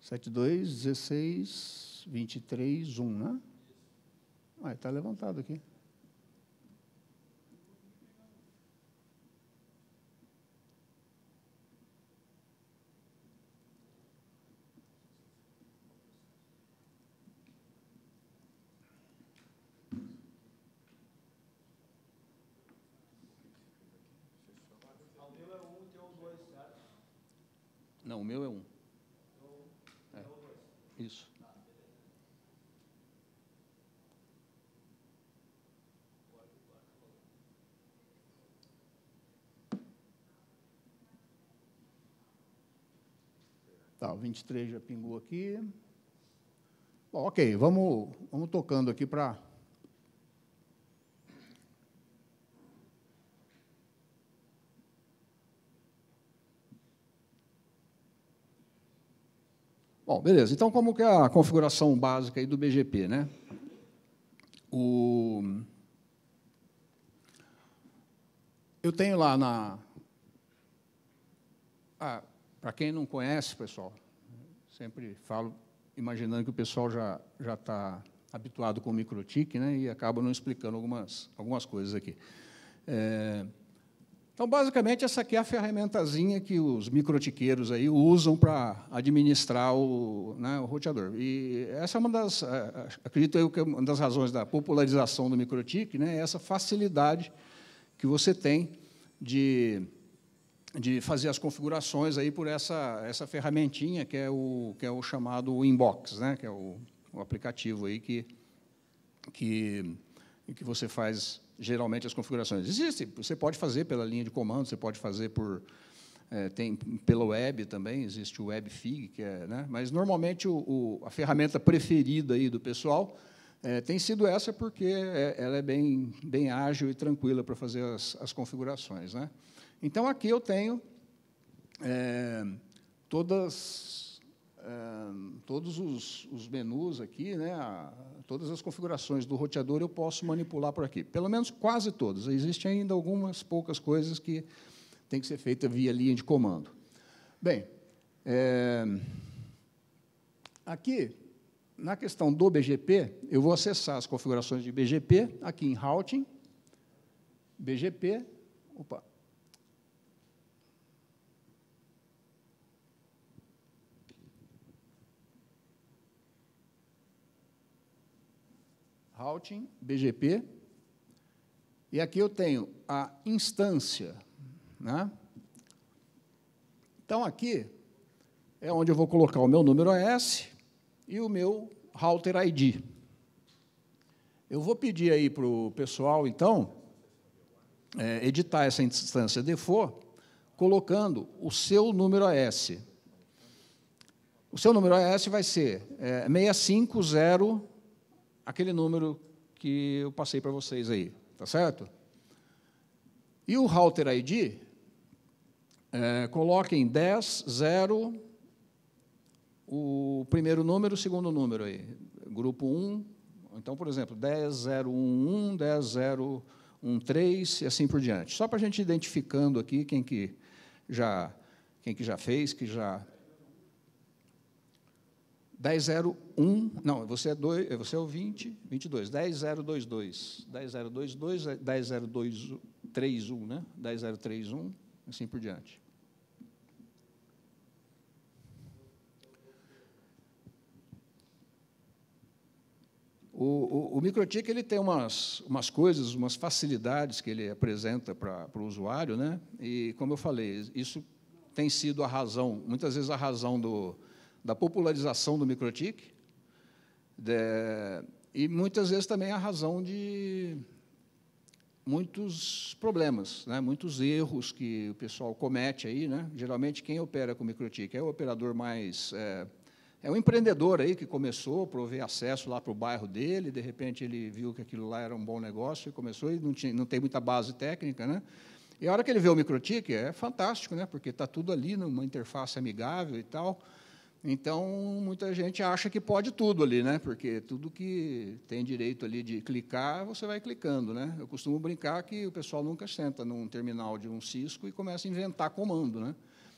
Sete, dois, dezesseis, vinte e três, um, né? Ah, tá levantado aqui. Tá, o 23 já pingou aqui. Bom, ok, vamos, vamos tocando aqui para. Bom, beleza. Então, como que é a configuração básica aí do BGP, né? O... Eu tenho lá na... Ah, para quem não conhece, pessoal, sempre falo imaginando que o pessoal já já está habituado com o microtik, né, e acaba não explicando algumas algumas coisas aqui. É, então, basicamente, essa aqui é a ferramentazinha que os microtiqueiros aí usam para administrar o, né, o, roteador. E essa é uma das, é, acredito eu que é uma das razões da popularização do microtik, né, é essa facilidade que você tem de de fazer as configurações aí por essa, essa ferramentinha que é o, que é o chamado inbox, né? que é o, o aplicativo aí que, que, que você faz geralmente as configurações. Existe, você pode fazer pela linha de comando, você pode fazer por é, tem pela web também, existe o webfig, que é, né? mas normalmente o, o a ferramenta preferida aí do pessoal é, tem sido essa porque é, ela é bem, bem ágil e tranquila para fazer as, as configurações. Né? Então, aqui eu tenho é, todas, é, todos os, os, menus aqui, né, a, todas as configurações do roteador eu posso manipular por aqui. Pelo menos quase todas. Existem ainda algumas poucas coisas que tem que ser feita via linha de comando. Bem, é, aqui, na questão do BGP, eu vou acessar as configurações de BGP aqui em Routing, BGP, opa, Routing, BGP. E aqui eu tenho a instância. Né? Então, aqui é onde eu vou colocar o meu número OS e o meu router ID. Eu vou pedir aí para o pessoal, então, é, editar essa instância default, colocando o seu número OS. O seu número OS vai ser é, 650 aquele número que eu passei para vocês aí, tá certo? E o router ID, é, coloquem 10, 0, o primeiro número, o segundo número aí, grupo 1, então, por exemplo, 10011, 10013 e assim por diante. Só para a gente identificando aqui quem que já quem que já fez, que já 1001, não, você é, dois, eh, você é o 20, 22, 10022, 10022, 10031, né? 10031, assim por diante. O, o, o Microtik ele tem umas, umas coisas, umas facilidades que ele apresenta para o usuário, né? e, como eu falei, isso tem sido a razão, muitas vezes a razão do, da popularização do microtic de, e muitas vezes também a razão de muitos problemas, né, muitos erros que o pessoal comete aí, né? Geralmente quem opera com microtic é o operador mais é, é um empreendedor aí que começou, provê acesso lá para o bairro dele, de repente ele viu que aquilo lá era um bom negócio e começou e não, tinha, não tem muita base técnica, né? E a hora que ele vê o microtik é fantástico, né? Porque está tudo ali numa interface amigável e tal. Então, muita gente acha que pode tudo ali, né? Porque tudo que tem direito ali de clicar, você vai clicando, né? Eu costumo brincar que o pessoal nunca senta num terminal de um Cisco e começa a inventar comando, né?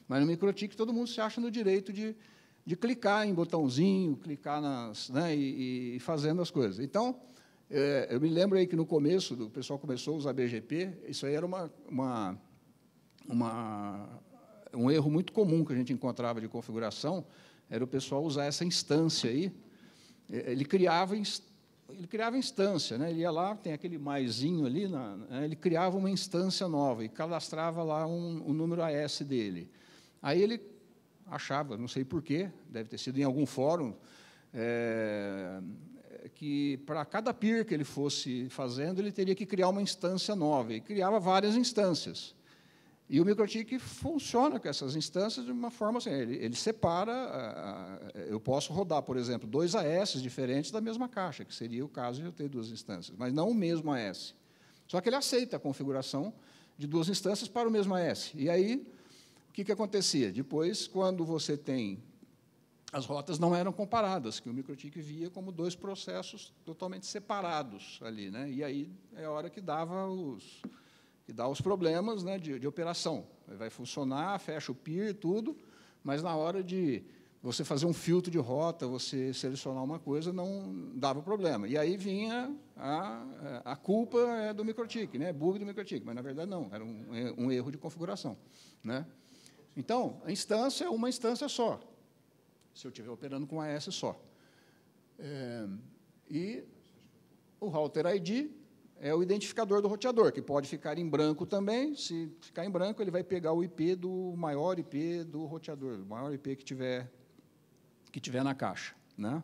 Mas no MicroTik todo mundo se acha no direito de, de clicar em botãozinho, clicar nas, né? E, e fazendo as coisas. Então, é, eu me lembro aí que no começo, o pessoal começou a usar BGP, isso aí era uma, uma, uma um erro muito comum que a gente encontrava de configuração, era o pessoal usar essa instância aí. É, ele criava, ele criava instância, né? ele ia lá, tem aquele maisinho ali, na, né? ele criava uma instância nova e cadastrava lá um, um número AS dele. Aí ele achava, não sei porquê, deve ter sido em algum fórum, é, que para cada peer que ele fosse fazendo, ele teria que criar uma instância nova. E criava várias instâncias. E o MicroTik funciona com essas instâncias de uma forma assim, ele, ele separa, a, a, eu posso rodar, por exemplo, dois AS diferentes da mesma caixa, que seria o caso de eu ter duas instâncias, mas não o mesmo AS. Só que ele aceita a configuração de duas instâncias para o mesmo AS. E aí, o que, que acontecia? Depois, quando você tem... As rotas não eram comparadas, que o MicroTik via como dois processos totalmente separados ali. Né? E aí é a hora que dava os que dá os problemas né, de, de operação. Vai funcionar, fecha o PIR, tudo, mas na hora de você fazer um filtro de rota, você selecionar uma coisa, não dava problema. E aí vinha a, a culpa é, do microtik, né? bug do microtik, mas na verdade não, era um, um, erro de configuração. Né? Então, a instância é uma instância só, se eu estiver operando com AS só. É, e o router ID é o identificador do roteador, que pode ficar em branco também. Se ficar em branco, ele vai pegar o IP do maior IP do roteador, o maior IP que tiver, que tiver na caixa. Né?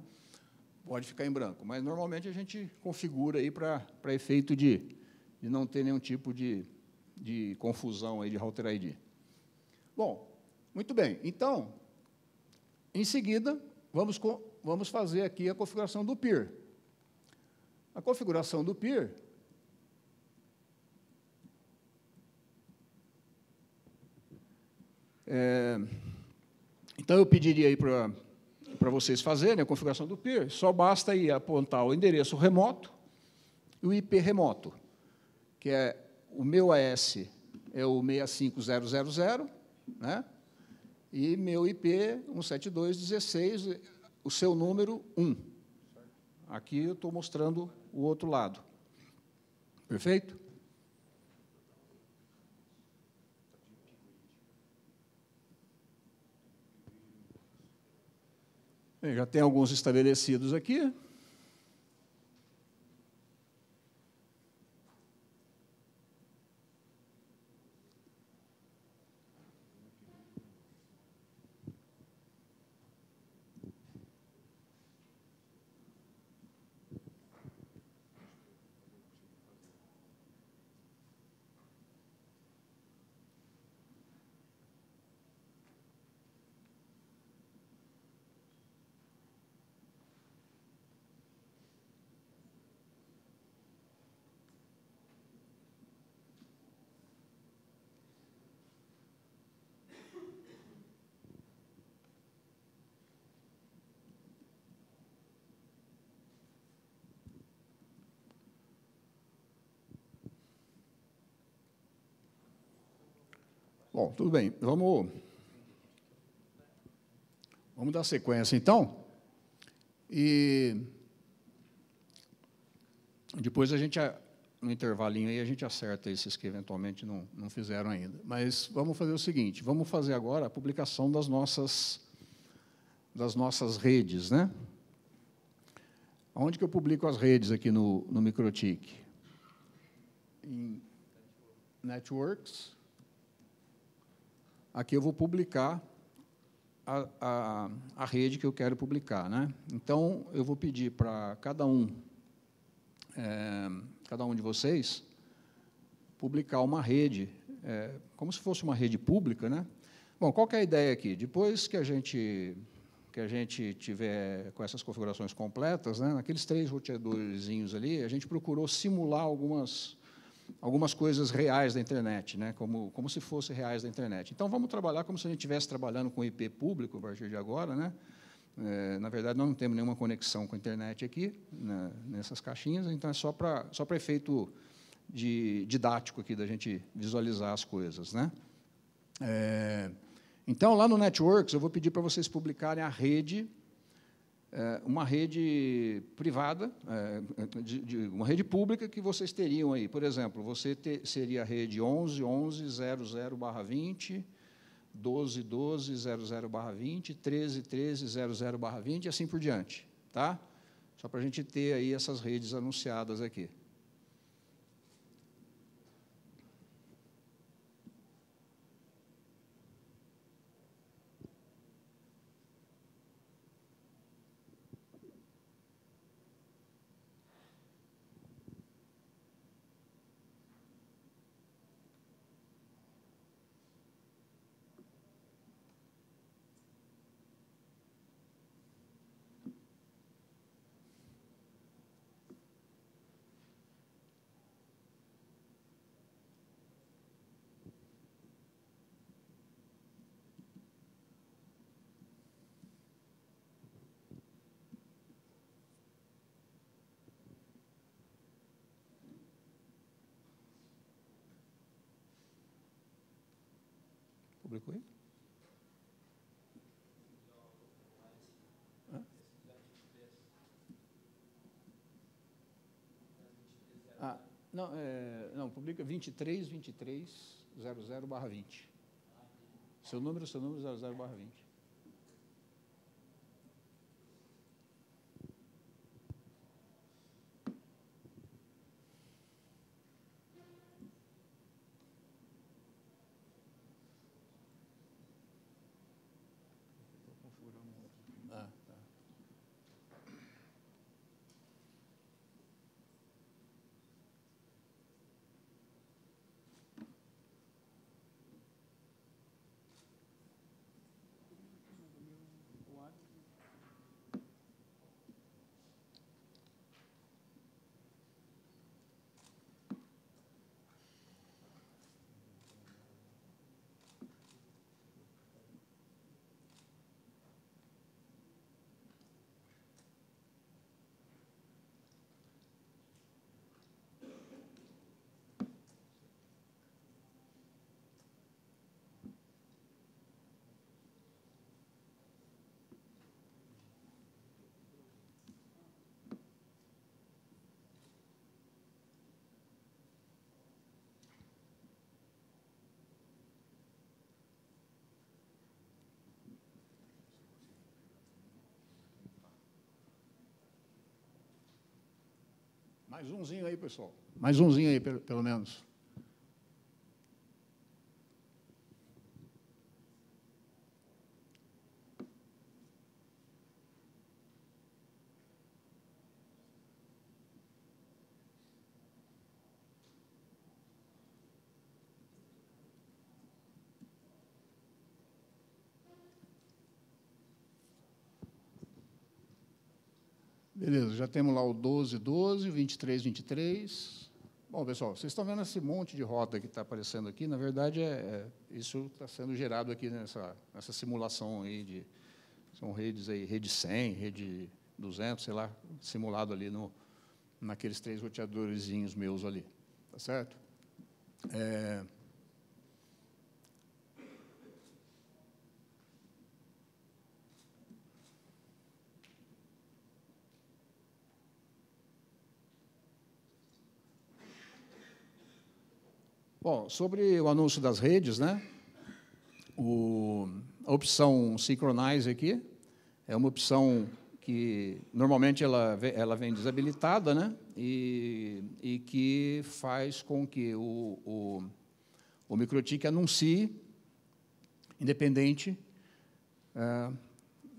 Pode ficar em branco, mas normalmente a gente configura aí para efeito de, de não ter nenhum tipo de, de confusão aí de router ID. Bom, muito bem. Então, em seguida, vamos, vamos fazer aqui a configuração do peer. A configuração do peer É, então, eu pediria aí para vocês fazerem a configuração do peer, só basta aí apontar o endereço remoto e o IP remoto, que é o meu AS é o 65000, né? e meu IP 17216, o seu número 1. Aqui eu estou mostrando o outro lado. Perfeito? já tem alguns estabelecidos aqui. Bom, tudo bem. Vamos, vamos dar sequência, então. E depois a gente, no intervalinho aí, a gente acerta esses que eventualmente não, não fizeram ainda. Mas vamos fazer o seguinte, vamos fazer agora a publicação das nossas, das nossas redes, né? Onde que eu publico as redes aqui no, no Microtik? Em Networks aqui eu vou publicar a, a, a rede que eu quero publicar. Né? Então, eu vou pedir para cada um, é, cada um de vocês, publicar uma rede, é, como se fosse uma rede pública. Né? Bom, qual é a ideia aqui? Depois que a gente que a gente tiver com essas configurações completas, né, naqueles três roteadores ali, a gente procurou simular algumas algumas coisas reais da internet, né? como, como se fossem reais da internet. Então, vamos trabalhar como se a gente estivesse trabalhando com IP público a partir de agora. Né? É, na verdade, nós não temos nenhuma conexão com a internet aqui, né, nessas caixinhas, então é só para só efeito de, didático aqui, da gente visualizar as coisas. Né? É, então, lá no Networks, eu vou pedir para vocês publicarem a rede é, uma rede privada, é, uma rede pública que vocês teriam aí. Por exemplo, você ter, seria a rede 11 11 00 barra 20, 12 12 00 barra 20, 13 13 00 barra 20 e assim por diante. Tá? Só para a gente ter aí essas redes anunciadas aqui. Publicou ele? Ah, não, é, não, publica 2323 00 barra 20. Seu número, seu número 00 barra 20. Mais umzinho aí, pessoal. Mais umzinho aí, pelo, pelo menos. Beleza, já temos lá o 12, 12, 23, 23. Bom, pessoal, vocês estão vendo esse monte de rota que está aparecendo aqui. Na verdade, é, é isso está sendo gerado aqui nessa, nessa simulação aí de... São redes aí, rede 100, rede 200, sei lá, simulado ali no, naqueles três roteadores meus ali. Tá certo? É, Bom, sobre o anúncio das redes, né? O, a opção Synchronize aqui é uma opção que normalmente ela, ela vem desabilitada, né? E, e que faz com que o, o, o MicroTik anuncie, independente. Eh,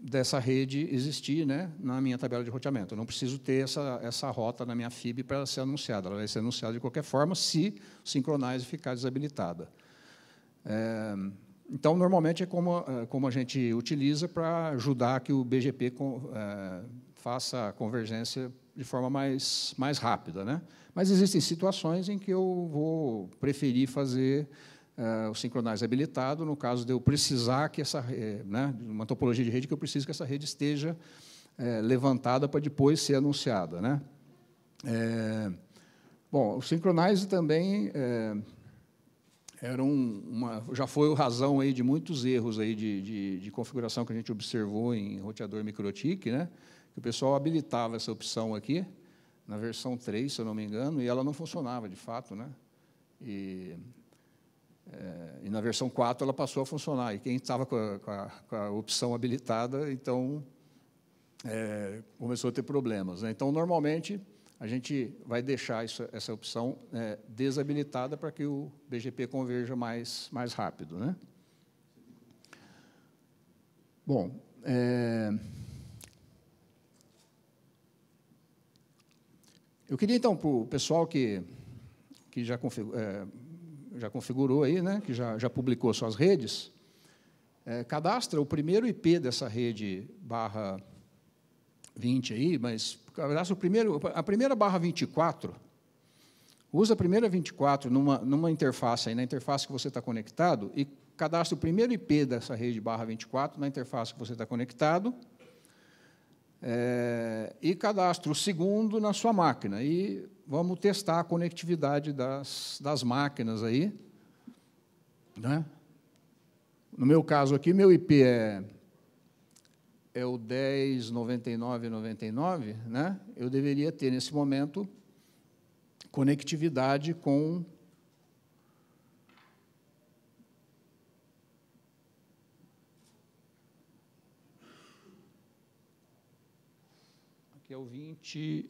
dessa rede existir né, na minha tabela de roteamento. Eu não preciso ter essa, essa rota na minha FIB para ser anunciada. Ela vai ser anunciada de qualquer forma se sincronize ficar desabilitada. É, então, normalmente é como, eh, como a gente utiliza para ajudar que o BGP com, é, faça a convergência de forma mais, mais rápida. Né? Mas existem situações em que eu vou preferir fazer uh, o sincronais habilitado, no caso de eu precisar que essa, eh, né, uma topologia de rede que eu preciso que essa rede esteja é, levantada para depois ser anunciada. Né? É, bom, o Synchronize também é, era um, uma, já foi razão aí de muitos erros aí de, de, de configuração que a gente observou em roteador MikroTik, né? que o pessoal habilitava essa opção aqui, na versão 3, se eu não me engano, e ela não funcionava de fato. Né? E é, e na versão 4 ela passou a funcionar. E quem estava com, com, a opção habilitada, então, é, começou a ter problemas. Né? Então, normalmente, a gente vai deixar isso, essa opção é, desabilitada para que o BGP converja mais, mais rápido. Né? Bom, é, eu queria, então, para o pessoal que, que já configurou é, já configurou aí, né, que já, já publicou suas redes, é, cadastra o primeiro IP dessa rede barra 20 aí, mas cadastra o primeiro, a primeira barra 24, usa a primeira 24 numa, numa interface aí, na interface que você está conectado, e cadastra o primeiro IP dessa rede barra 24 na interface que você está conectado, é, e cadastra o segundo na sua máquina. E vamos testar a conectividade das, das máquinas aí. Né? No meu caso aqui, meu IP é, é o 109999, né? eu deveria ter, nesse momento, conectividade com Aqui é o 20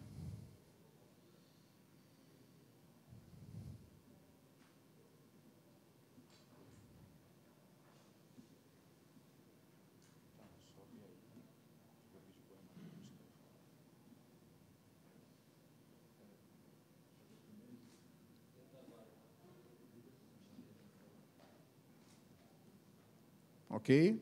ok?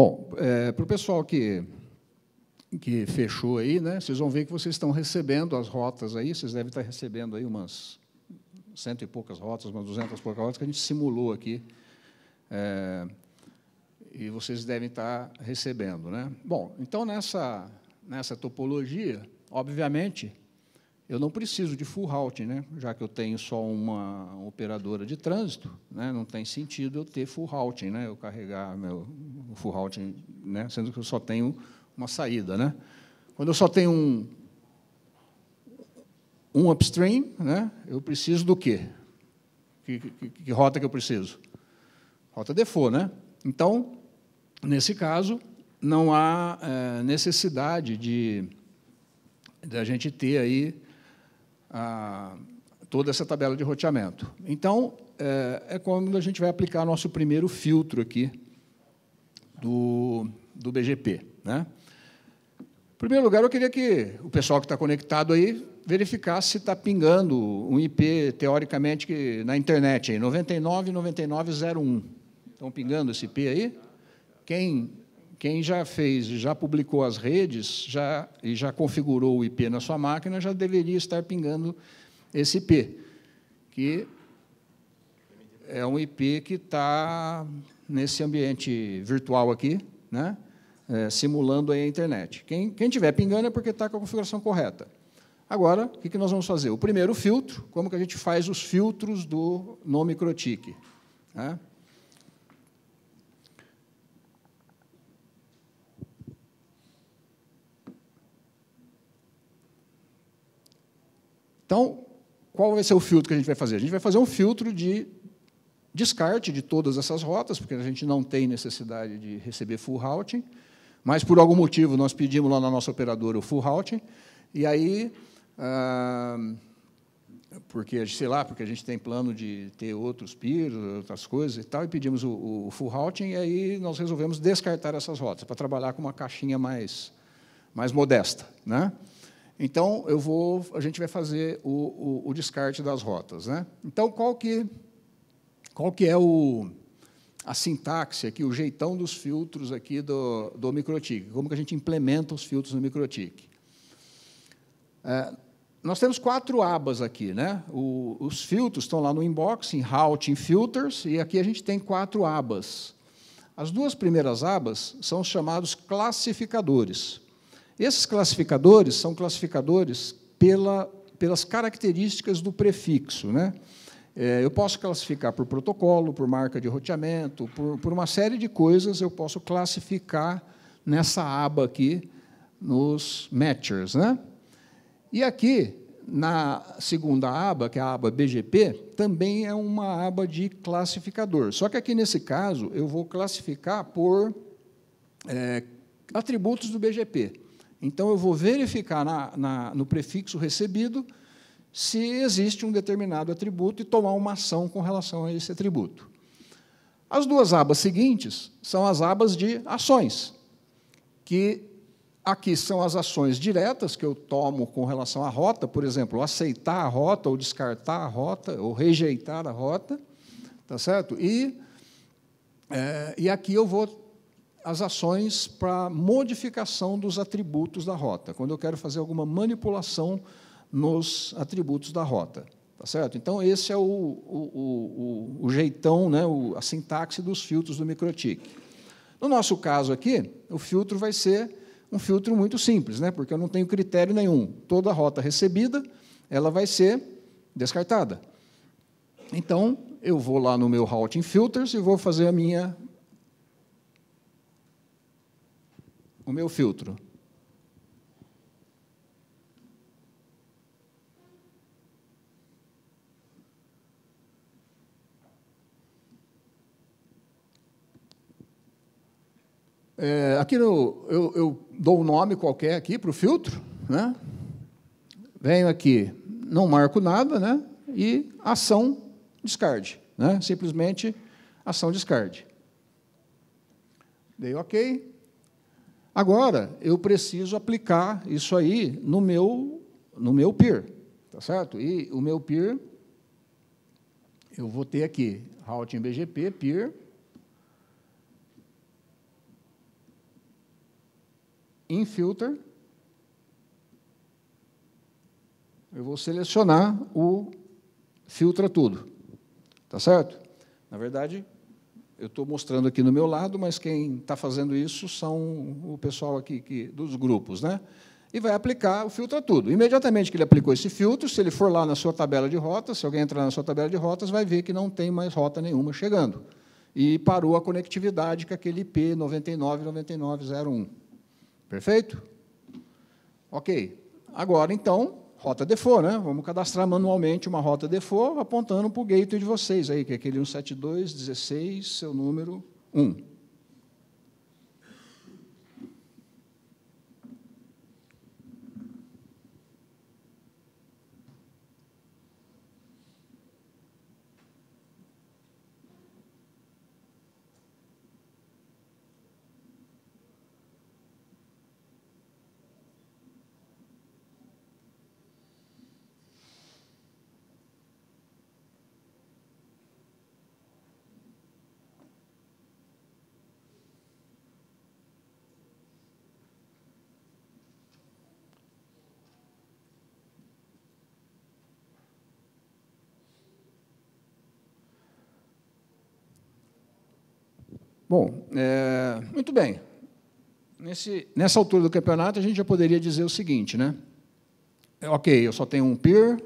Bom, é, para o pessoal que, que fechou aí, né, vocês vão ver que vocês estão recebendo as rotas aí, vocês devem estar recebendo aí umas cento e poucas rotas, umas duzentas poucas rotas que a gente simulou aqui. É, e vocês devem estar recebendo. Né? Bom, então nessa, nessa topologia, obviamente, eu não preciso de full route, né? já que eu tenho só uma operadora de trânsito, né? não tem sentido eu ter full routing, né? eu carregar meu full routing, né? sendo que eu só tenho uma saída. Né? Quando eu só tenho um, um upstream, né? eu preciso do quê? Que, que, que rota que eu preciso? Rota default, né? Então, nesse caso, não há é, necessidade de, de a gente ter aí toda essa tabela de roteamento. Então, é, é quando a gente vai aplicar nosso primeiro filtro aqui do, do BGP. Né? Em primeiro lugar, eu queria que o pessoal que está conectado aí verificasse se está pingando um IP, teoricamente, que, na internet, aí, 999901. Estão pingando esse IP aí? Quem quem já fez e já publicou as redes já, e já configurou o IP na sua máquina já deveria estar pingando esse IP, que é um IP que está nesse ambiente virtual aqui, né? É, simulando a internet. Quem, quem tiver pingando é porque está com a configuração correta. Agora, o que, que nós vamos fazer? O primeiro filtro, como que a gente faz os filtros do no microtique. Né? Então, qual vai ser o filtro que a gente vai fazer? A gente vai fazer um filtro de descarte de todas essas rotas, porque a gente não tem necessidade de receber full routing, mas por algum motivo nós pedimos lá na nossa operadora o full routing, e aí, ah, porque, sei lá, porque a gente tem plano de ter outros peers, outras coisas e tal, e pedimos o, o full routing, e aí nós resolvemos descartar essas rotas, para trabalhar com uma caixinha mais, mais modesta. Né? Então, eu vou, a gente vai fazer o, o, o descarte das rotas. Né? Então, qual que, qual que é o, a sintaxe aqui, o jeitão dos filtros aqui do, do MikroTik? Como que a gente implementa os filtros no MikroTik? É, nós temos quatro abas aqui, né? O, os filtros estão lá no inbox, em routing filters, e aqui a gente tem quatro abas. As duas primeiras abas são os chamados classificadores. Esses classificadores são classificadores pela, pelas características do prefixo. Né? É, eu posso classificar por protocolo, por marca de roteamento, por, por uma série de coisas, eu posso classificar nessa aba aqui, nos matchers. Né? E aqui, na segunda aba, que é a aba BGP, também é uma aba de classificador. Só que aqui, nesse caso, eu vou classificar por é, atributos do BGP. Então, eu vou verificar na, na, no prefixo recebido se existe um determinado atributo e tomar uma ação com relação a esse atributo. As duas abas seguintes são as abas de ações, que aqui são as ações diretas que eu tomo com relação à rota, por exemplo, aceitar a rota, ou descartar a rota, ou rejeitar a rota, tá certo? E, é, e aqui eu vou as ações para modificação dos atributos da rota, quando eu quero fazer alguma manipulação nos atributos da rota. Tá certo? Então, esse é o, o, o, o jeitão, né, a sintaxe dos filtros do MikroTik. No nosso caso aqui, o filtro vai ser um filtro muito simples, né, porque eu não tenho critério nenhum. Toda rota recebida ela vai ser descartada. Então, eu vou lá no meu Routing Filters e vou fazer a minha o meu filtro. É, aqui no, eu, eu, dou um nome qualquer aqui para o filtro, né? Venho aqui, não marco nada, né? E ação descarte, né? Simplesmente ação descarte. Dei OK. Agora, eu preciso aplicar isso aí no meu, no meu peer, tá certo? E o meu peer, eu vou ter aqui, routing BGP, peer, filter. eu vou selecionar o filtra tudo, tá certo? Na verdade, eu estou mostrando aqui no meu lado, mas quem está fazendo isso são o pessoal aqui que, dos grupos, né? E vai aplicar o filtro a tudo. Imediatamente que ele aplicou esse filtro, se ele for lá na sua tabela de rotas, se alguém entrar na sua tabela de rotas, vai ver que não tem mais rota nenhuma chegando. E parou a conectividade com aquele IP 999901. Perfeito? Ok. Agora, então, rota default, né? Vamos cadastrar manualmente uma rota default apontando para o gateway de vocês aí, que é aquele 172.16, seu número 1. Bom, é, muito bem. Nesse, nessa altura do campeonato, a gente já poderia dizer o seguinte, né? É, ok, eu só tenho um peer,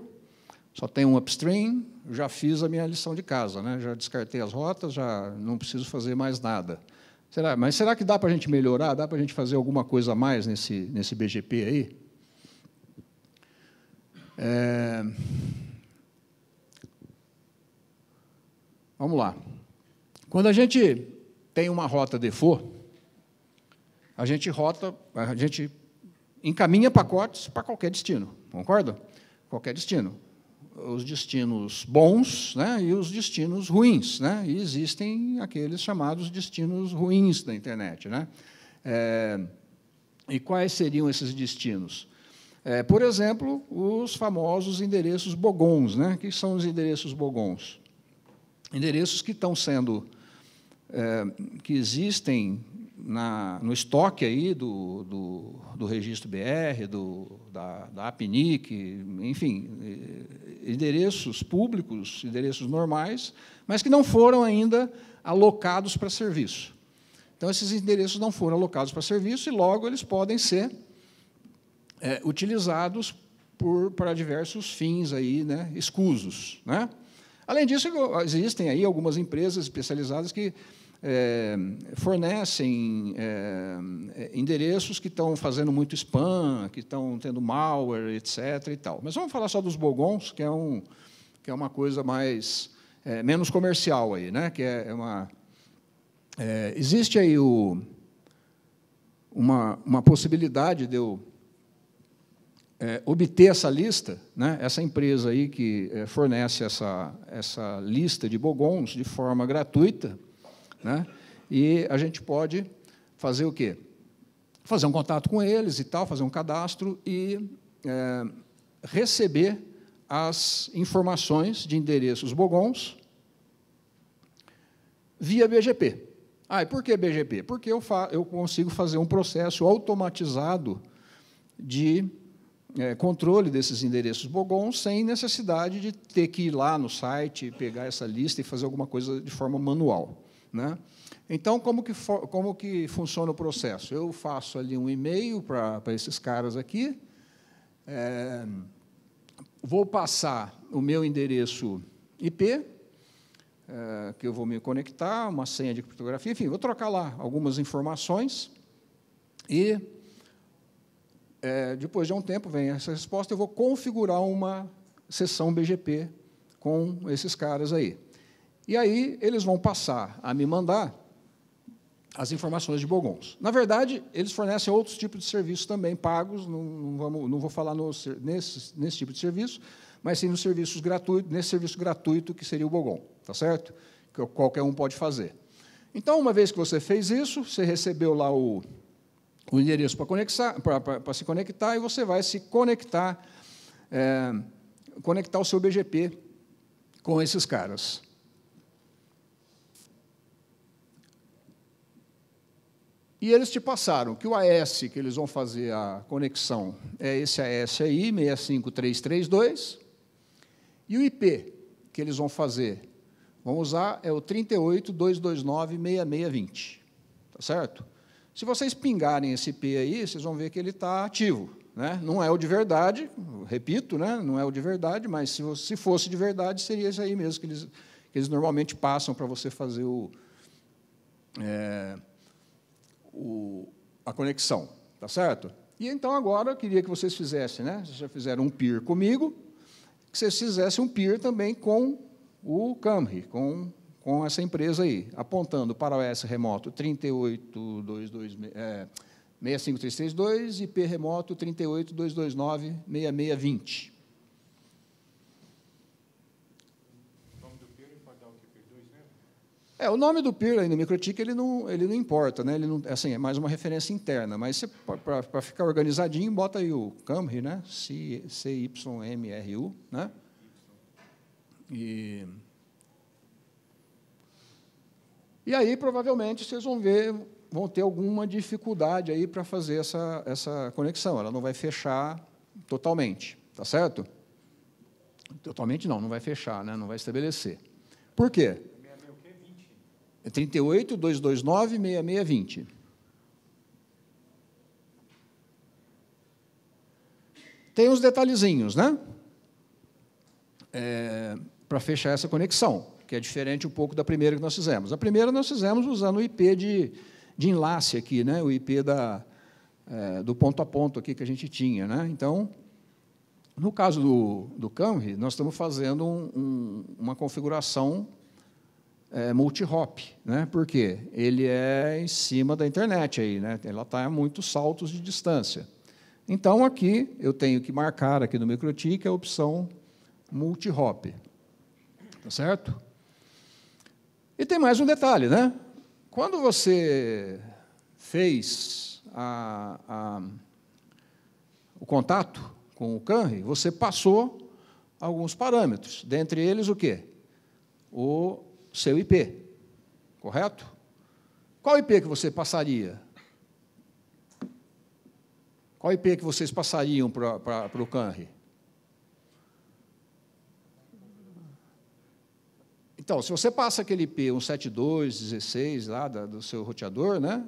só tenho um upstream, já fiz a minha lição de casa, né? já descartei as rotas, já não preciso fazer mais nada. Será, mas será que dá para a gente melhorar? Dá para a gente fazer alguma coisa a mais nesse, nesse BGP aí? É... Vamos lá. Quando a gente tem uma rota default, a gente rota, a gente encaminha pacotes para qualquer destino, concorda? Qualquer destino. Os destinos bons né, e os destinos ruins. Né? E existem aqueles chamados destinos ruins da internet. Né? É, e quais seriam esses destinos? É, por exemplo, os famosos endereços bogons. Né? O que são os endereços bogons? Endereços que estão sendo eh, que existem na, no estoque aí do, do, do registro BR, do, da, da APNIC, enfim, eh, endereços públicos, endereços normais, mas que não foram ainda alocados para serviço. Então, esses endereços não foram alocados para serviço e, logo, eles podem ser é, utilizados por, para diversos fins aí, né, escusos. Né? Além disso, existem aí algumas empresas especializadas que é, fornecem é, é, endereços que estão fazendo muito spam, que estão tendo malware, etc. E tal. Mas vamos falar só dos bogons, que é, um, que é uma coisa mais é, menos comercial aí, né? Que é, é uma é, existe aí o, uma, uma possibilidade de eu obter essa lista, né? Essa empresa aí que fornece essa essa lista de bogons de forma gratuita né? E a gente pode fazer o quê? Fazer um contato com eles e tal, fazer um cadastro e é, receber as informações de endereços bogons via BGP. Ah, e por que BGP? Porque eu, fa eu consigo fazer um processo automatizado de é, controle desses endereços bogons sem necessidade de ter que ir lá no site, pegar essa lista e fazer alguma coisa de forma manual. Né? Então, como que, como que funciona o processo? Eu faço ali um e-mail para esses caras aqui, é, vou passar o meu endereço IP, é, eh, que eu vou me conectar, uma senha de criptografia, enfim, vou trocar lá algumas informações e é, depois de um tempo vem essa resposta, eu vou configurar uma sessão BGP com esses caras aí. E aí eles vão passar a me mandar as informações de Bogons. Na verdade, eles fornecem outros tipos de serviços também pagos, não, não, vamos, não vou falar no, nesse, nesse tipo de serviço, mas sim nos serviços gratuitos, nesse serviço gratuito que seria o Bogon, tá certo? Que qualquer um pode fazer. Então, uma vez que você fez isso, você recebeu lá o, o endereço para se conectar e você vai se conectar, é, conectar o seu BGP com esses caras. E eles te passaram que o AS que eles vão fazer a conexão é esse AS aí, 65332, e o IP que eles vão fazer, vão usar é o 382296620, tá certo? Se vocês pingarem esse IP aí, vocês vão ver que ele está ativo, né? Não é o de verdade, repito, né? Não é o de verdade, mas se, se fosse de verdade seria esse aí mesmo que eles, que eles normalmente passam para você fazer o é, o, a conexão, tá certo? E então agora eu queria que vocês fizessem, né? Vocês já fizeram um peer comigo, que vocês fizessem um peer também com o Camry, com, com essa empresa aí, apontando para o S remoto 382265362 é, 65362 e remoto 382296620 É, o nome do peer aí no MicroTik ele não, ele não importa, né? Ele não, assim, é mais uma referência interna, mas para ficar organizadinho, bota aí o camry né? C, C Y M R U, né? E E aí provavelmente vocês vão ver, vão ter alguma dificuldade aí para fazer essa essa conexão, ela não vai fechar totalmente, tá certo? Totalmente não, não vai fechar, né? Não vai estabelecer. Por quê? É 38 229 6620. Tem uns detalhezinhos, né? É, para fechar essa conexão, que é diferente um pouco da primeira que nós fizemos. A primeira nós fizemos usando o IP de, de enlace aqui, né? o IP da, é, do ponto a ponto aqui que a gente tinha. Né? Então, no caso do, do Camry, nós estamos fazendo um, um, uma configuração é, multi-hop, né? porque ele é em cima da internet, aí, né? ela está a muitos saltos de distância. Então, aqui, eu tenho que marcar aqui no MicroTik a opção multi-hop. Tá certo? E tem mais um detalhe, né? Quando você fez a, a, o contato com o Canry, você passou alguns parâmetros. Dentre eles, o quê? O seu IP. Correto? Qual IP que você passaria? Qual IP que vocês passariam para o CANRI? Então, se você passa aquele IP 17216 lá do seu roteador, né?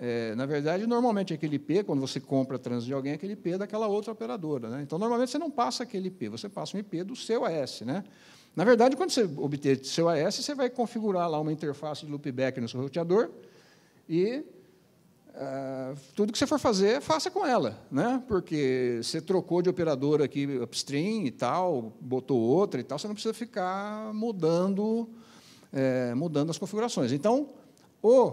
É, na verdade, normalmente aquele IP, quando você compra trans de alguém, é aquele IP é daquela outra operadora. Né? Então, normalmente você não passa aquele IP, você passa um IP do seu AS. Né? Na verdade, quando você obter seu AS, você vai configurar lá uma interface de loopback no seu roteador e Uh, tudo que você for fazer, faça com ela, né? porque você trocou de operador aqui upstream e tal, botou outra e tal, você não precisa ficar mudando, é, mudando as configurações. Então, o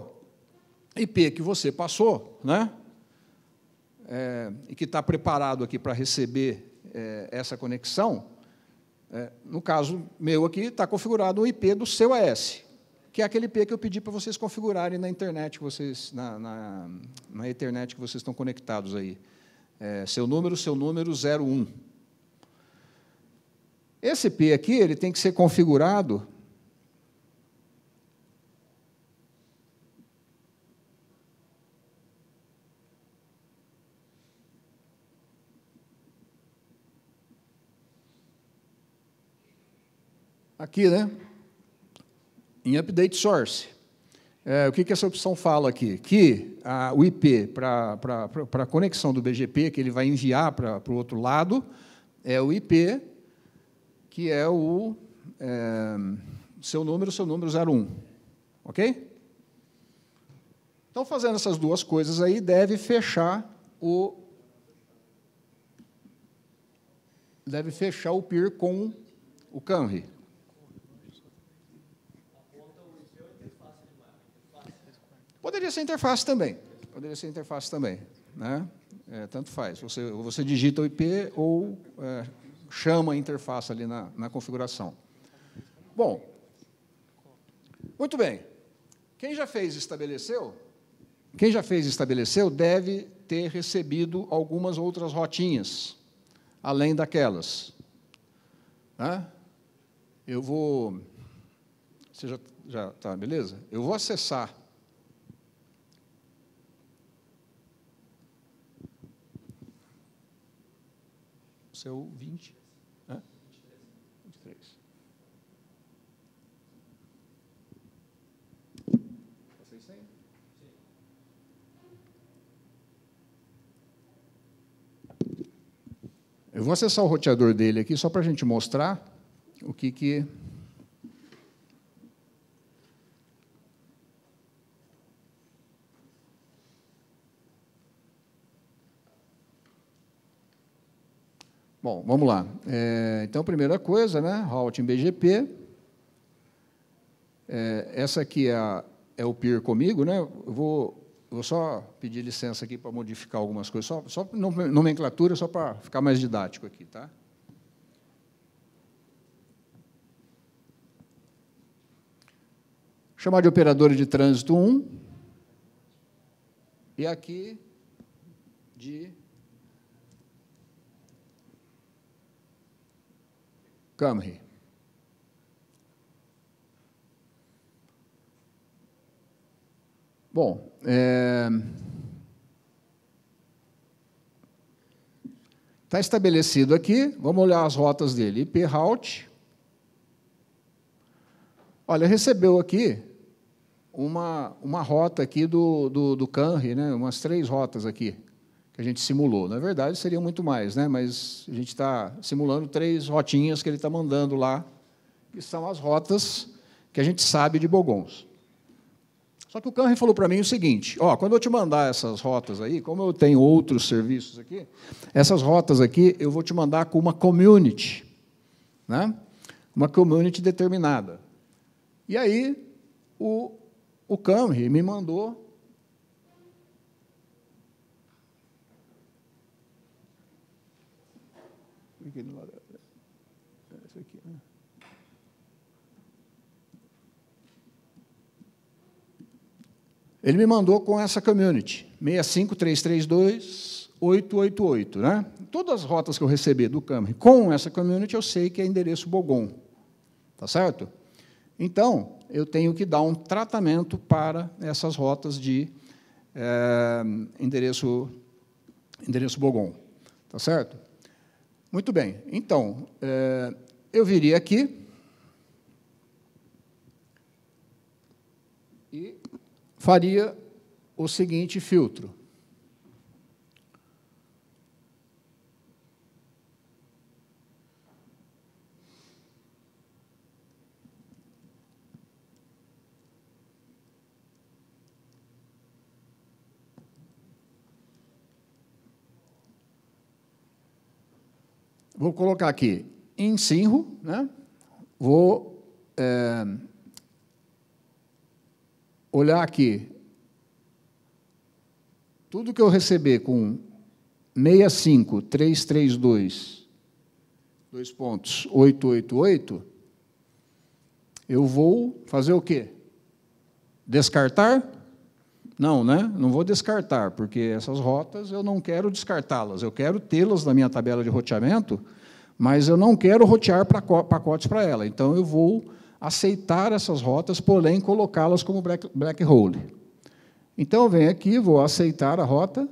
IP que você passou, né? É, e que está preparado aqui para receber é, essa conexão, é, no caso meu aqui, está configurado um IP do seu AS, que é aquele IP que eu pedi para vocês configurarem na internet, vocês, na, na, na internet que vocês estão conectados aí. É, seu número, seu número 01. Esse IP aqui ele tem que ser configurado aqui, né? Em update source. É, o que, que essa opção fala aqui? Que a, o IP para a conexão do BGP que ele vai enviar para o outro lado é o IP que é o é, seu número, seu número 01. Ok? Então, fazendo essas duas coisas aí, deve fechar o deve fechar o peer com o Canry. Poderia ser interface também. Poderia ser interface também. Né? É, tanto faz. Você, você digita o IP ou é, chama a interface ali na, na configuração. Bom, muito bem. Quem já fez estabeleceu? Quem já fez estabeleceu deve ter recebido algumas outras rotinhas, além daquelas. Né? Eu vou. Você já está, beleza? Eu vou acessar é o 20. Hã? 23. Eu vou acessar o roteador dele aqui só para a gente mostrar o que, que Bom, vamos lá. É, então, primeira coisa, né? Route em BGP. É, essa aqui é, a, é, o peer comigo, né? Eu vou, eu vou só pedir licença aqui para modificar algumas coisas, só, só nomenclatura, só para ficar mais didático aqui, tá? Chamar de operadora de trânsito 1. E aqui de Camry. Bom, é... Está estabelecido aqui, vamos olhar as rotas dele. IP route. Olha, recebeu aqui uma, uma rota aqui do, do, do Canry, né? umas três rotas aqui que a gente simulou. Na verdade, seria muito mais, né? mas a gente está simulando três rotinhas que ele está mandando lá, que são as rotas que a gente sabe de Bogons. Só que o Canre falou para mim o seguinte: ó, quando eu te mandar essas rotas aí, como eu tenho outros serviços aqui, essas rotas aqui eu vou te mandar com uma community, né? uma community determinada. E aí o, o Camry me mandou aqui lado. É, essa aqui, né? Ele me mandou com essa community, 65332-888, né? Todas as rotas que eu receber do Camry com essa community, eu sei que é endereço Bogon, tá certo? Então, eu tenho que dar um tratamento para essas rotas de é, endereço, endereço Bogon, tá certo? Muito bem, então, é, eu viria aqui. E faria o seguinte filtro. Vou colocar aqui em Sinro, né? Vou é, olhar aqui. Tudo que eu receber com 65332, dois pontos, 888, eu vou fazer o quê? Descartar? Não, né? Não vou descartar, porque essas rotas eu não quero descartá-las. Eu quero tê-las na minha tabela de roteamento, mas eu não quero rotear pacotes para ela. Então eu vou aceitar essas rotas, porém colocá-las como black, black hole. Então eu venho aqui, vou aceitar a rota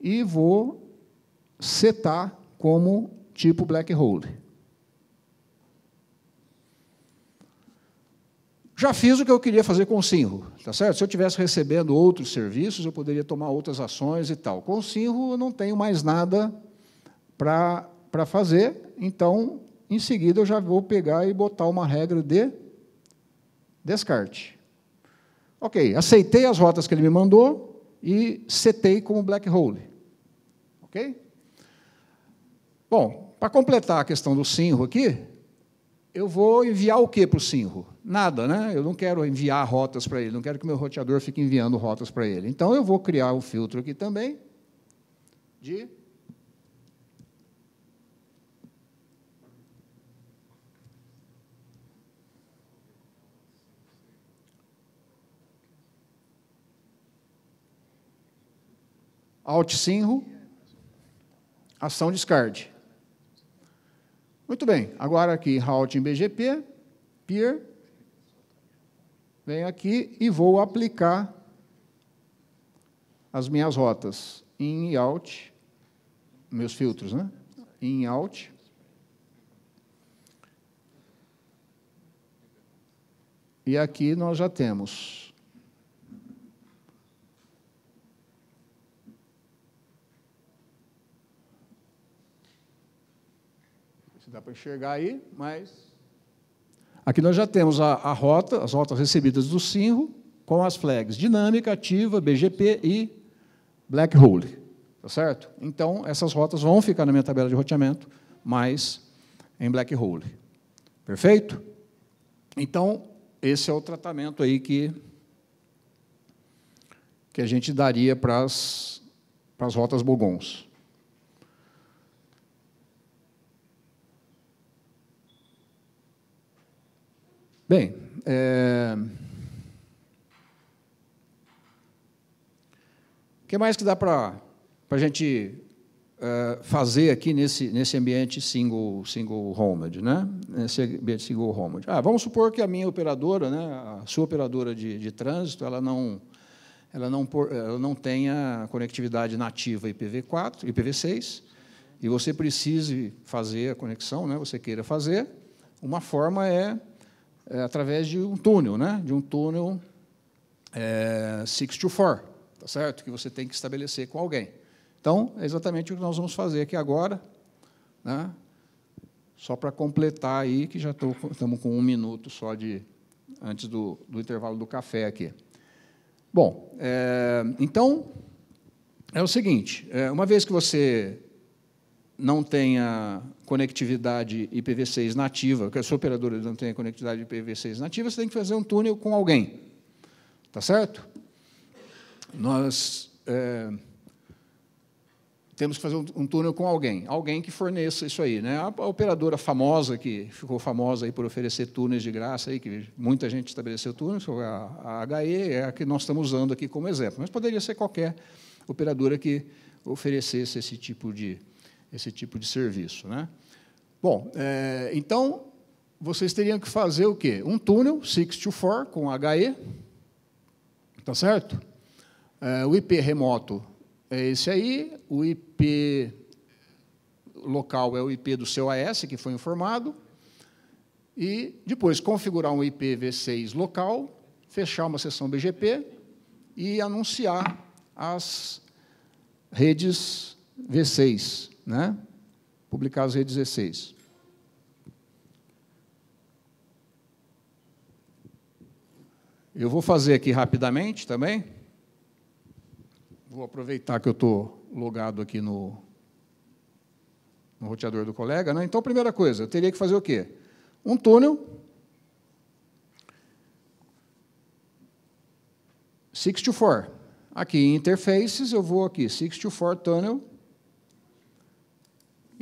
e vou setar como tipo black hole. Já fiz o que eu queria fazer com o Sinro, tá certo? Se eu tivesse recebendo outros serviços, eu poderia tomar outras ações e tal. Com o Sinro, eu não tenho mais nada para fazer, então, em seguida, eu já vou pegar e botar uma regra de descarte. Ok, aceitei as rotas que ele me mandou e setei como black hole. Ok? Bom, para completar a questão do Sinro aqui, eu vou enviar o que para o Sinro? nada, né? Eu não quero enviar rotas para ele, não quero que meu roteador fique enviando rotas para ele. Então eu vou criar um filtro aqui também de alt-sinro, ação discard. Muito bem, agora aqui, halt em BGP, peer, venho aqui e vou aplicar as minhas rotas in e out, meus filtros, né? In e out. E aqui nós já temos dá para enxergar aí, mas Aqui nós já temos a, a rota, as rotas recebidas do CINRO, com as flags dinâmica, ativa, BGP e black hole. Tá certo? Então, essas rotas vão ficar na minha tabela de roteamento, mas em black hole. Perfeito? Então, esse é o tratamento aí que, que a gente daria para as rotas bogons. Bem, é... o que mais que dá para a gente é, fazer aqui nesse, nesse ambiente single, single homed, né? Nesse ambiente single homed. Ah, vamos supor que a minha operadora, né, a sua operadora de, de trânsito, ela não, ela, não, ela não tenha conectividade nativa IPv4, IPv6, e você precise fazer a conexão, né, você queira fazer, uma forma é é, através de um túnel, né? de um túnel é, six to tá certo? que você tem que estabelecer com alguém. Então, é exatamente o que nós vamos fazer aqui agora, né? só para completar aí, que já estamos com um minuto só de antes do, do intervalo do café aqui. Bom, é, então, é o seguinte, é, uma vez que você não tenha conectividade IPv6 nativa, que a sua operadora não tenha conectividade IPv6 nativa, você tem que fazer um túnel com alguém. Tá certo? Nós é, temos que fazer um, um túnel com alguém, alguém que forneça isso aí. Né? A, a, operadora famosa, que ficou famosa aí por oferecer túneis de graça, aí, que muita gente estabeleceu túneis, a, a HE é a que nós estamos usando aqui como exemplo, mas poderia ser qualquer operadora que oferecesse esse tipo de esse tipo de serviço. Né? Bom, é, então vocês teriam que fazer o quê? Um túnel 624 com HE, tá certo? É, o IP remoto é esse aí, o IP local é o IP do seu AS, que foi informado, e depois configurar um IPv6 local, fechar uma sessão BGP e anunciar as redes V6 né? publicados em 16. Eu vou fazer aqui rapidamente também. Vou aproveitar que eu estou logado aqui no, no roteador do colega. Né? Então, primeira coisa, eu teria que fazer o quê? Um túnel. four. Aqui em interfaces, eu vou aqui, four tunnel.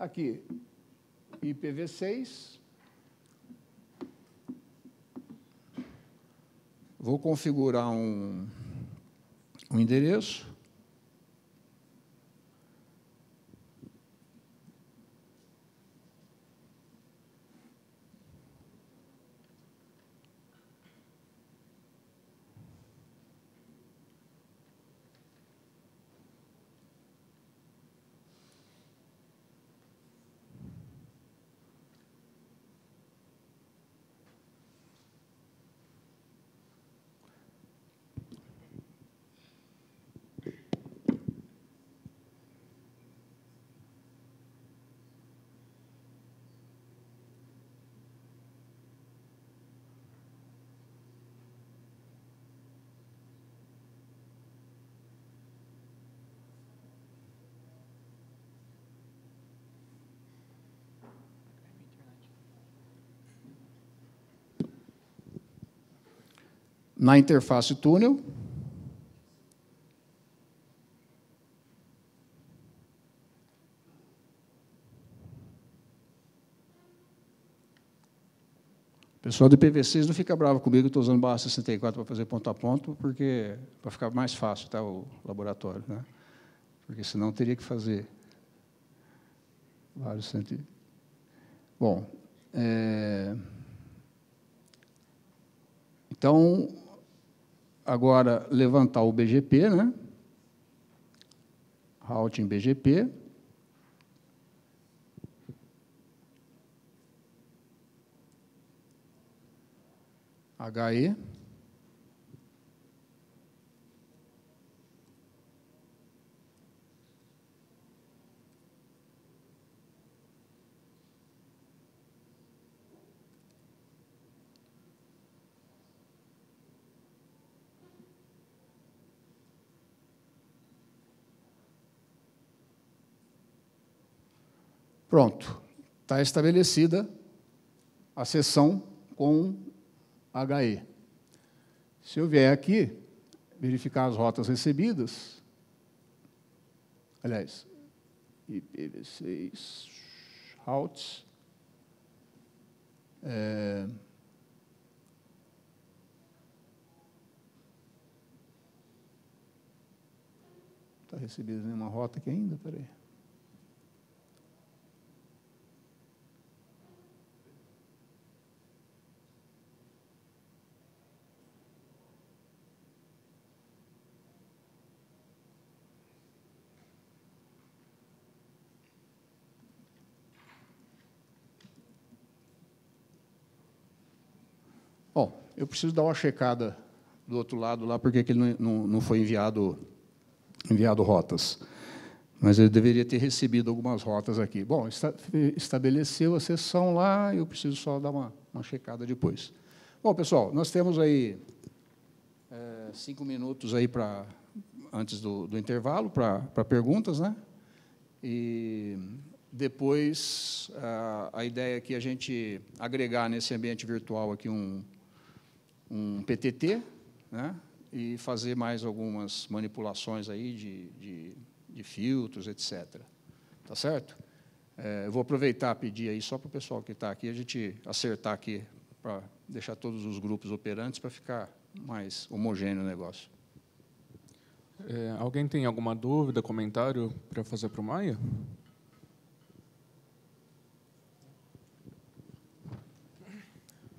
Aqui, IPv6. Vou configurar um, um endereço. na interface túnel. pessoal do IPv6 não fica bravo comigo, estou usando barra 64 para fazer ponto a ponto, porque para ficar mais fácil tá, o laboratório, né? porque senão teria que fazer vários sentidos. Bom, é... Então, agora levantar o BGP, né? Routing BGP. HE. Pronto, está estabelecida a sessão com HE. Se eu vier aqui, verificar as rotas recebidas, aliás, IPv6, routes, é, está recebida nenhuma rota aqui ainda? aí. Eu preciso dar uma checada do outro lado lá, porque que ele não, não foi enviado, enviado rotas. Mas ele deveria ter recebido algumas rotas aqui. Bom, esta, estabeleceu a sessão lá, eu preciso só dar uma, uma checada depois. Bom, pessoal, nós temos aí é, cinco minutos aí para antes do, do intervalo para perguntas, né? E depois a, a ideia é que a gente agregar nesse ambiente virtual aqui um, um PTT, né? e fazer mais algumas manipulações aí de, de, de filtros, etc. Tá certo? É, eu vou aproveitar e pedir aí só para o pessoal que está aqui, a gente acertar aqui para deixar todos os grupos operantes para ficar mais homogêneo o negócio. É, alguém tem alguma dúvida, comentário para fazer para o Maia? Não.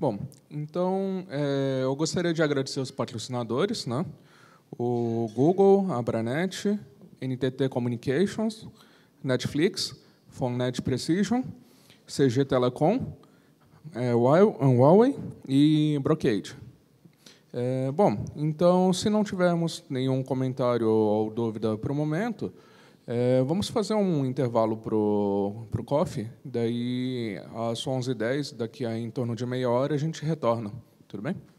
Bom, então é, eu gostaria de agradecer os patrocinadores, né? o Google, a Branet, NTT Communications, Netflix, Fonet Precision, CG Telecom, é, Huawei e Brocade. É, bom, então, se não tivermos nenhum comentário ou dúvida para o momento, é, vamos fazer um intervalo para o coffee, daí às 11h10, daqui a em torno de meia hora, a gente retorna. Tudo bem?